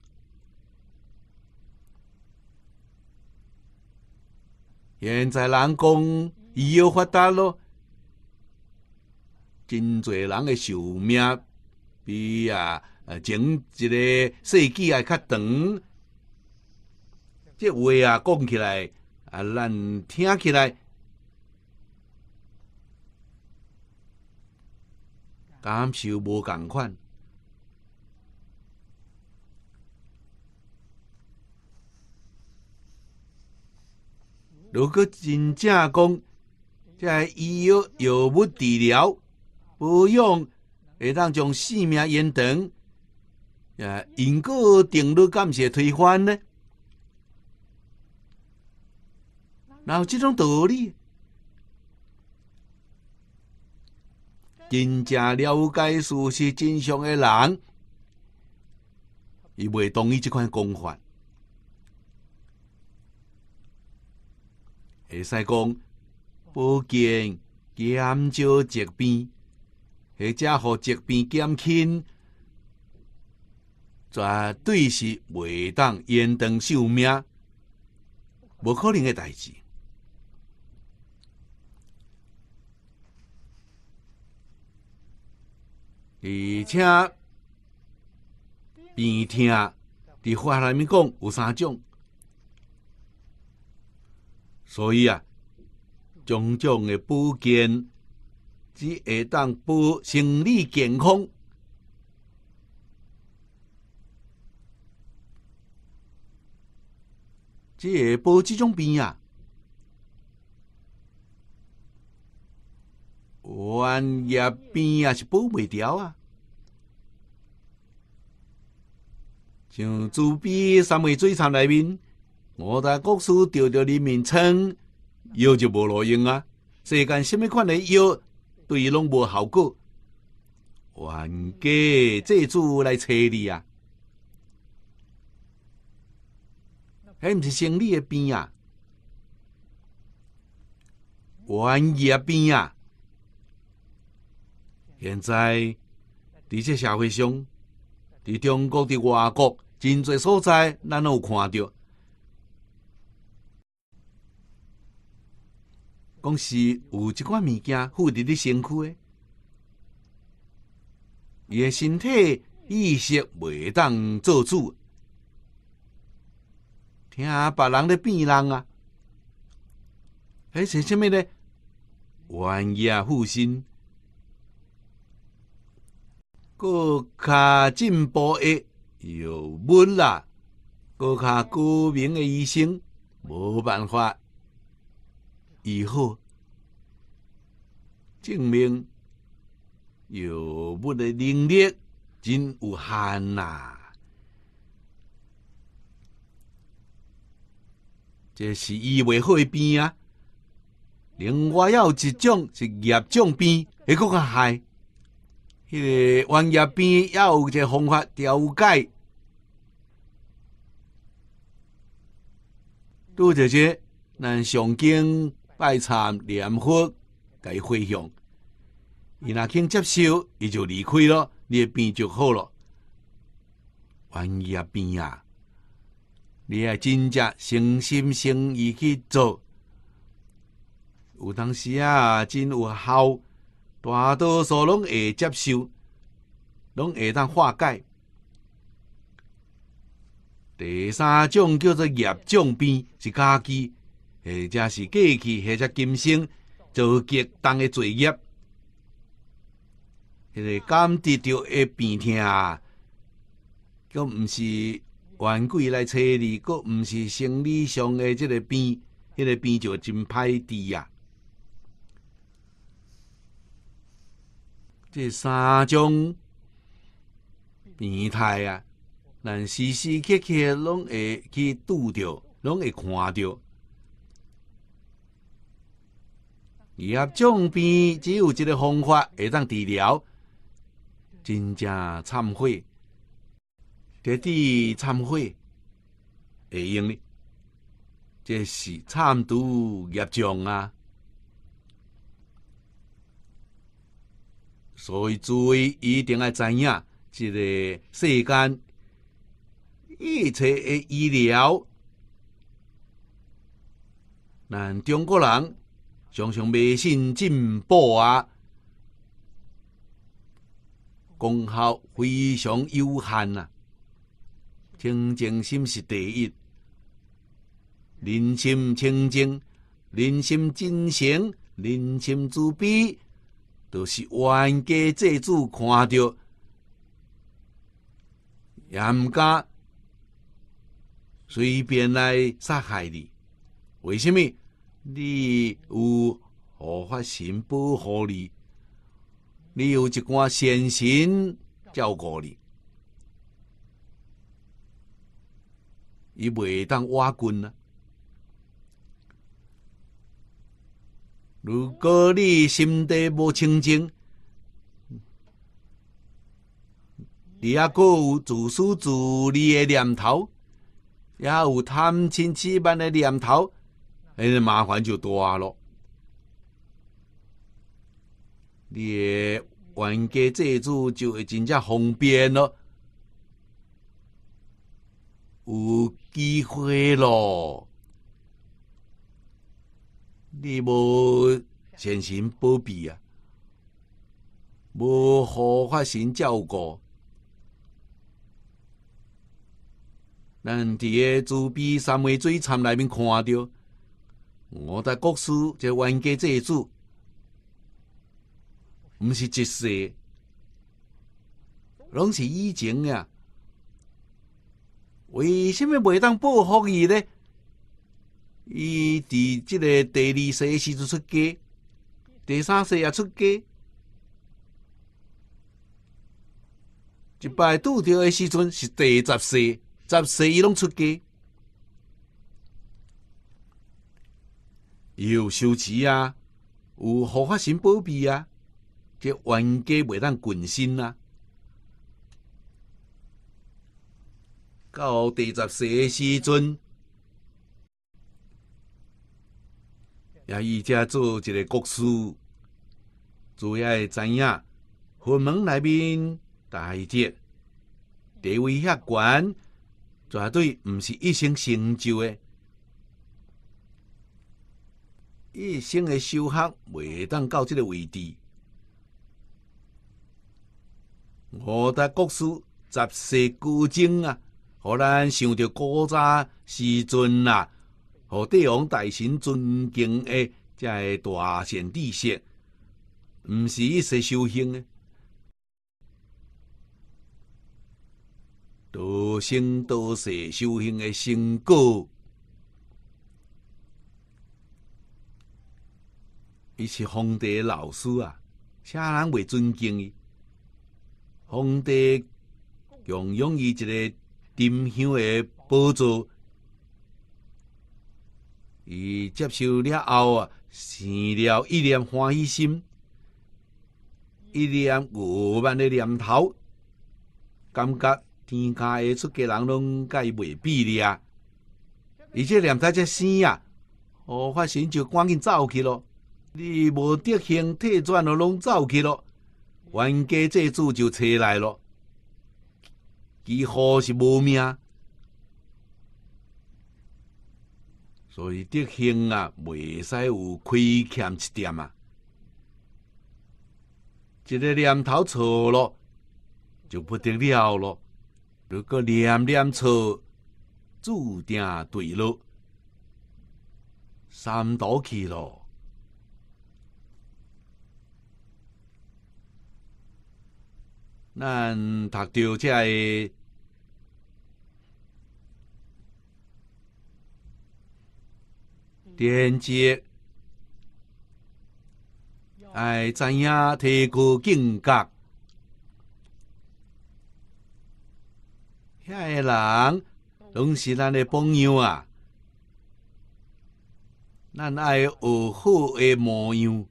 Speaker 1: 现在人工医药发达咯，真侪人的寿命比啊呃整一个世纪还较长。这话啊讲起来啊，咱听起来感受无共款。如果真正讲，在医药药物治疗不用会当将性命延长，也因果定律感谢推翻呢？后这种道理，真正了解事实真相的人，伊袂同意这款公法。会使讲保健减少疾病，或者互疾病减轻，绝对是袂当延长寿命，无可能诶代志。而且，病痛伫法律面讲有三种。所以啊，种种的保健只会当保生理健康，只系保即种病啊，万一病也是保袂掉啊，像自闭三味水餐内面。我在国师调调里面称药就无路用啊！世间什么款的药对伊拢无效果，冤家债主来找你啊！哎，毋是生理的病啊，冤家病啊！现在，伫这社会上，伫中国、伫外国，真多所在，咱有看到。讲是有一寡物件，附伫你身躯诶，伊诶身体意识袂当做主，听别人咧变人啊！迄是虾米咧？顽牙附身，搁较进步诶，有木啦？搁较高明诶，医生无办法。以后证明有不的能力真有限呐，这是医以好的病啊。另外，还有一种是业障病，还够更害。那个顽业病还有一个方法调解。杜姐姐，咱上京。拜忏、念佛、伊回向，伊若肯接受，伊就离开了，你会病就好了。一啊病啊，你啊真正诚心诚意去做，有当时啊，真有效，大多数拢会接受，拢会当化解。第三种叫做业障病，是家己或者是过去，或者今生做结当的作业，迄个感得到会变痛啊！佮毋是玩具来找你，佮毋是生理上的即个病，迄个病就真歹治啊。即三种病态啊，咱时时刻刻拢会去拄着，拢会看着。业障病只有一个方法会当治疗，真正忏悔，彻底忏悔会用哩。这是忏毒业障啊！所以诸位一定要知影，这个世间一切的医疗，咱中国人。常常迷信进步啊，功效非常有限啊。清净心是第一，人心清净，人心真诚，人心慈悲，都是冤家债主看到，严格随便来杀害你，为什么？你有护法神保护你？你有一寡善心照顾你，伊袂当挖滚啊！如果你心底无清净，你抑佫有自私自利的念头，也有贪嗔痴慢的念头。哎，麻烦就大咯！你冤家债主就会真正方便咯，有机会咯。你无善心保庇啊，无合法性照顾，咱伫个慈悲三昧水禅内面看到。我的国师就完结这一毋是一世，拢是以前啊。为什么袂当报复伊咧？伊伫即个第二世时阵出家，第三世也出家。一摆拄着的时阵是第十四、十四伊拢出家。有收纸啊，有好法型宝贝啊，这冤家袂当滚身呐。到第十四时阵，也伊家做一个国师，主要会知影佛门内面大节地位遐悬，绝对毋是一生成就诶。一生的修行，未会当到即个位置。我的国师、集《四书经》啊，互咱想着古早时阵啊，互帝王大神尊敬的，才会大显地色，毋是一世修行的，多生多世修行的成果。伊是皇帝老师啊，啥人袂尊敬伊。皇帝供养伊一个沉香的宝座，伊接受了后啊，生了一点欢喜心，一念五万的念头，感觉天下的出家人拢伊袂比的啊。伊这念头才生啊，哦，发现就赶紧走去咯。你无德行，退转了，拢走去咯，冤家债主就找来了，几乎是无命。所以德行啊，袂使有亏欠一点啊。一个念头错咯，就不得了了。如果念念错，注定对了，三途去咯。咱读到即个连接，爱知影提高境界，遐个人拢是咱的榜样啊！咱爱学好个模样。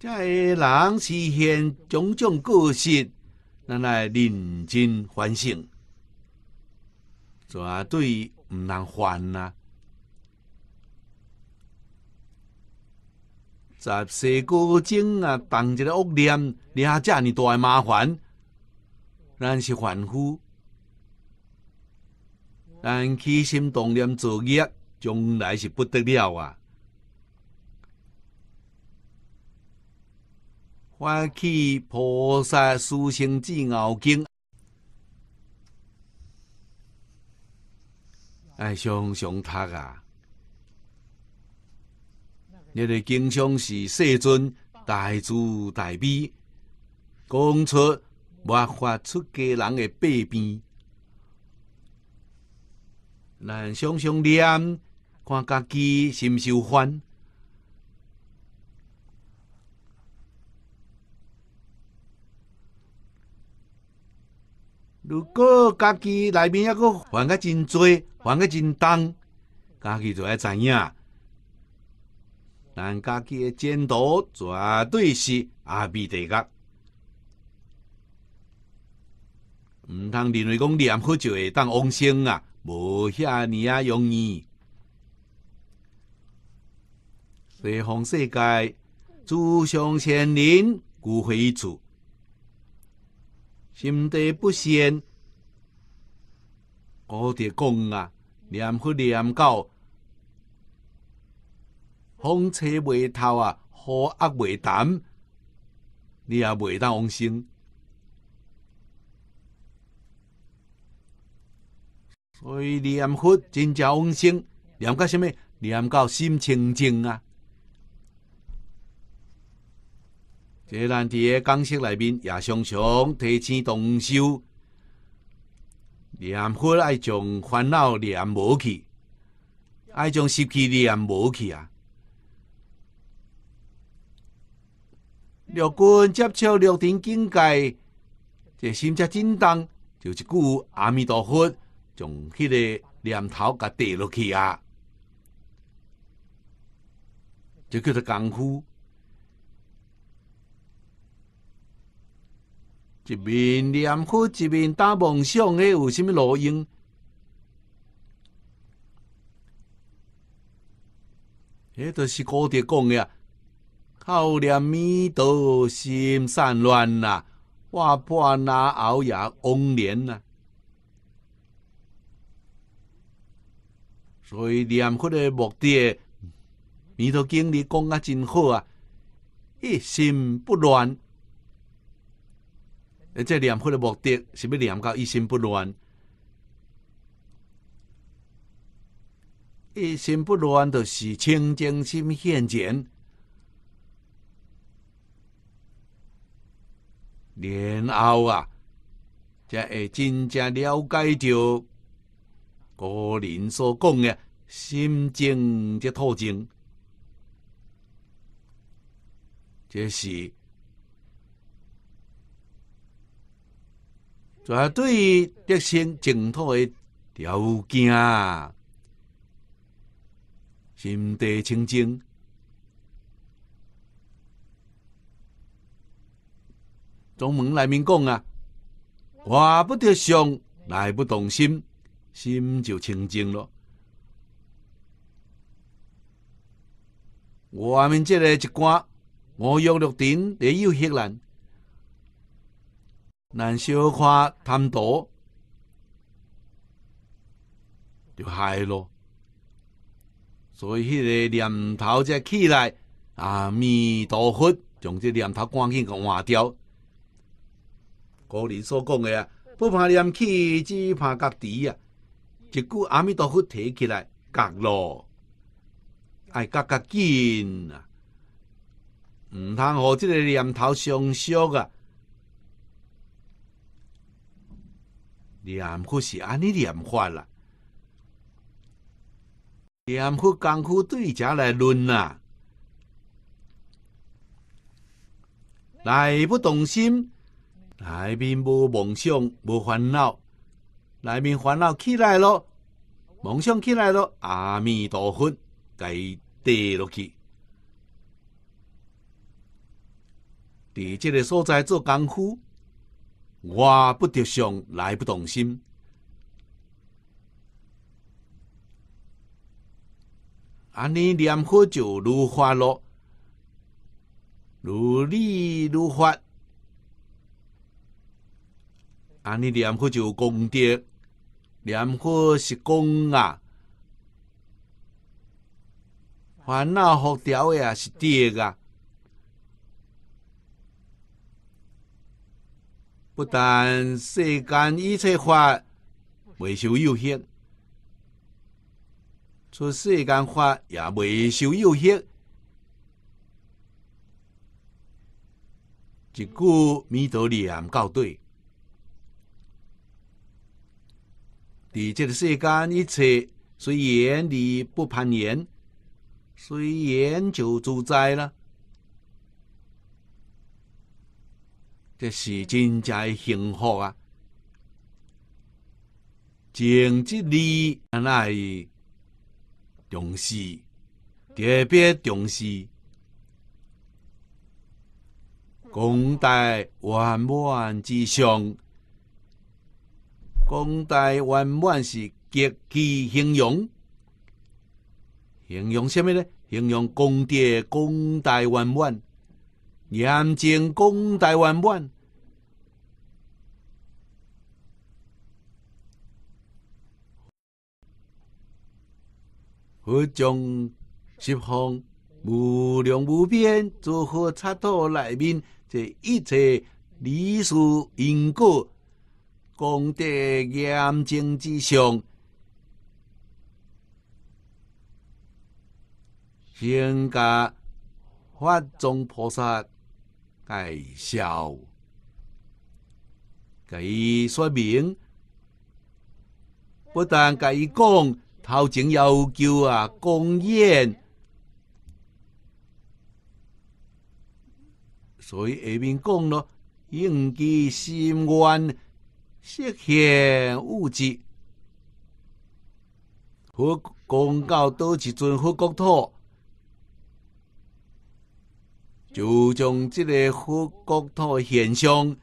Speaker 1: 这人实现种种故事，咱来认真反省，绝对毋通犯呐。十四哥精啊，同一个屋檐，你遮尔大多麻烦，咱是凡夫，咱起心动念作孽，将来是不得了啊！我去菩萨书生智奥经》，哎，想想读啊，经常是世尊大慈大悲，讲出无法出家人的弊病，咱常常念，看家己心修宽。如果家己内面一个还个真多，还个真重，家己就要知影。但家己的前途绝对是阿弥陀佛，毋通认为讲念开就会当往生啊！无遐尼啊容易。西方世界诸上仙人，骨灰一束。心地不善，我得讲啊，念佛念到风吹未透啊，雨压未淡，你也袂当往生。所以念佛真正往生，念到什么？念到心清净啊。即个咱伫个讲室内面，也常常提醒动手，念佛爱将烦恼念无去，爱将湿气念无去啊。六根接触六尘境界，即心才震动，就一句阿弥陀佛，将迄个念头甲掉落去啊，就叫做功夫。一面念佛，一面打梦想，诶，有啥物路用？诶，著是古德讲的啊！靠念弥陀，心散乱啊，话破那熬夜空连啊。所以念佛的目的，弥陀经里讲啊，真好啊，一心不乱。而这念佛的目的，是要念到一心不乱。一心不乱就是清净心现前，然后啊，才会真正了解到古人所讲的“心静则透静，这是。绝对德得净土的条件心地清净，宗门里面讲啊，话不得相，来不动心，心就清净了。外面这个一卦，我若六点，你要吃烂。难小看贪多，就害咯。所以迄个念头才起来，阿弥陀佛，将这念头赶紧给换掉。古人所讲的啊，不怕念起，只怕夹持啊。一句阿弥陀佛提起来夹咯，哎，夹夹紧啊，毋通互即个念头相熟啊。念佛是安尼念佛啦，念佛功夫对这来论啊，内不动心，内面无梦想，无烦恼，内面烦恼起来咯，梦想起来咯，阿弥陀佛，该跌落去，伫即个所在做功夫。我不得向来不动心，啊！你念佛就如花落，如丽如花。啊！你念佛就功德，念佛是功啊。烦恼蝴蝶也是蝶啊。不但世间一切法未受诱惑，出世间法也未受诱惑。一句弥陀念告对，在这个世间一切，虽然的不攀缘，虽然就自在了。这是真正的幸福啊！政治里那来重视，特别重视。公大圆满之上，公大圆满是极其形容。形容什么呢？形容公德公大圆满。严正功台湾云，何种十方无量无边诸佛刹土内面，这一切理事因果功德严净之上，现加法藏菩萨。介绍，甲伊说明，不但甲伊讲，头前要求啊公业，所以下面讲咯，应激心安，实现物质，和广告倒一种好国土。就将即个护国土现象，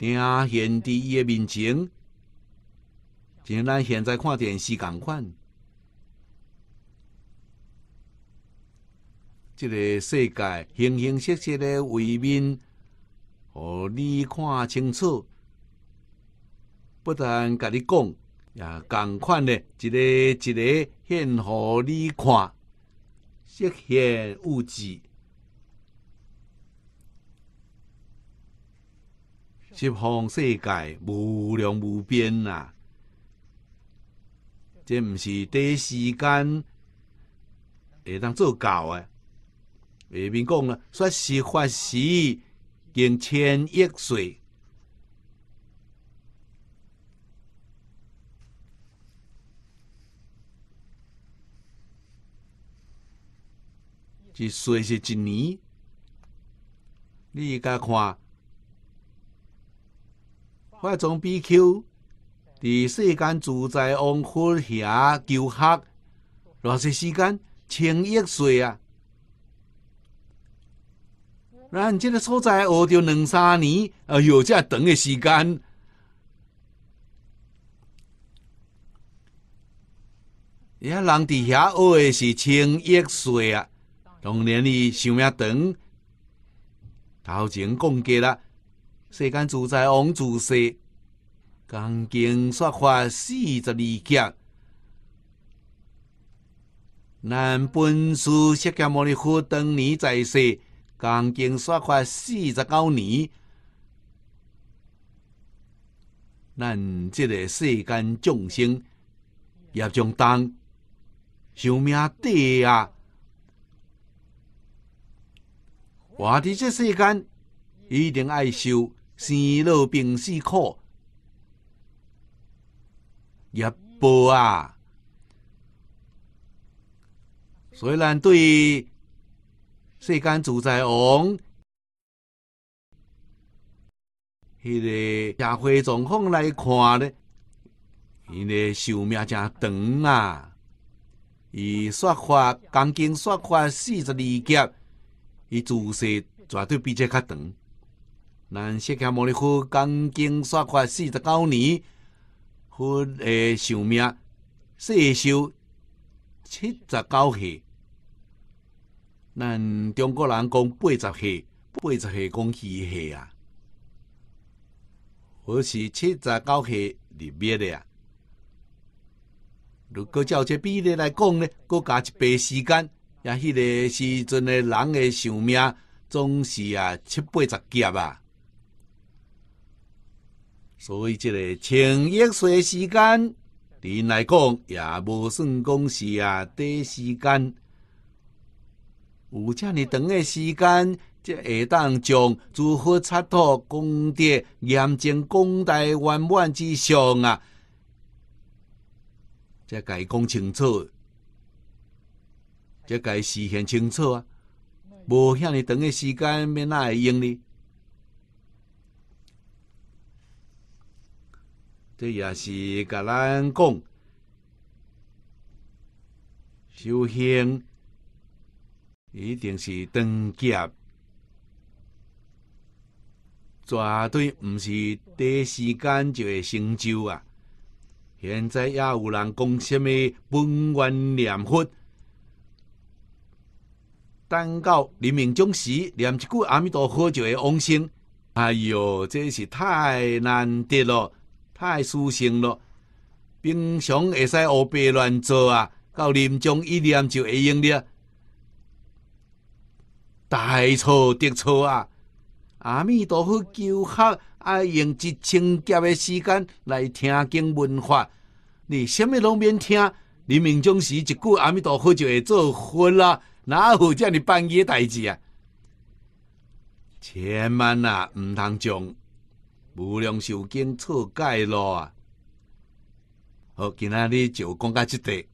Speaker 1: 展现在伊诶面前，就咱现在看电视共款。这个世界形形色色的为面，互你看清楚。不但甲你讲，也共款的，一个一个现互你看。实现物质西方世界无量无边啊这毋是短时间会当做到诶下面讲诶说事实发时见千亿岁是岁是一年，你应该看化妆 BQ。第世间住在王徽遐求学，偌些时间？千亿岁啊！咱即个所在学着两三年，哎呦，遮长诶时间。遐人伫遐学诶是千亿岁啊！当然，哩寿命长，头前讲过啦。世间自在王自世，刚筋刷块四十二劫，南本师释迦牟尼佛当年在世，刚筋刷块四十九年。咱即个世间众生也将当，寿命短啊！我的这世间一定爱受生老病死苦，也不啊。虽然对世间主宰王，迄个社会状况来看呢，伊个寿命真长啊，伊说法，钢筋说法四十二节。伊做事绝对比这较长。咱世界末日佛刚经刷快四十九年，佛的寿命四少七十九岁。咱中国人讲八十岁，八十岁讲虚岁啊。我是七十九岁入灭的啊。如果照这比例来讲呢，佫加一倍时间。也，迄个时阵诶，人诶寿命总是啊七八十劫啊。所以，即个千亿岁时间，因来讲也无算讲是啊短时间。有遮尔长诶时间，则会当将诸佛刹土功德严正功大圆满之相啊，才伊讲清楚。甲伊实现清楚啊，无遐尼长诶时间，要哪会用呢？这也是甲咱讲，修行一定是长劫，绝对毋是短时间就会成就啊。现在也有人讲什么本愿念佛？等到临终时，念一句阿弥陀佛就会往生。哎哟，这是太难得了，太殊胜了。平常会使胡白乱做啊，到临终一念就会用了。大错特错啊！阿弥陀佛求学，爱用一千劫的时间来听经闻法，你什么拢免听。临终时一句阿弥陀佛就会做佛啦。哪会叫你办这代志啊？千万啊，毋通将无良受经错解咯啊！好，今仔日就讲到即块。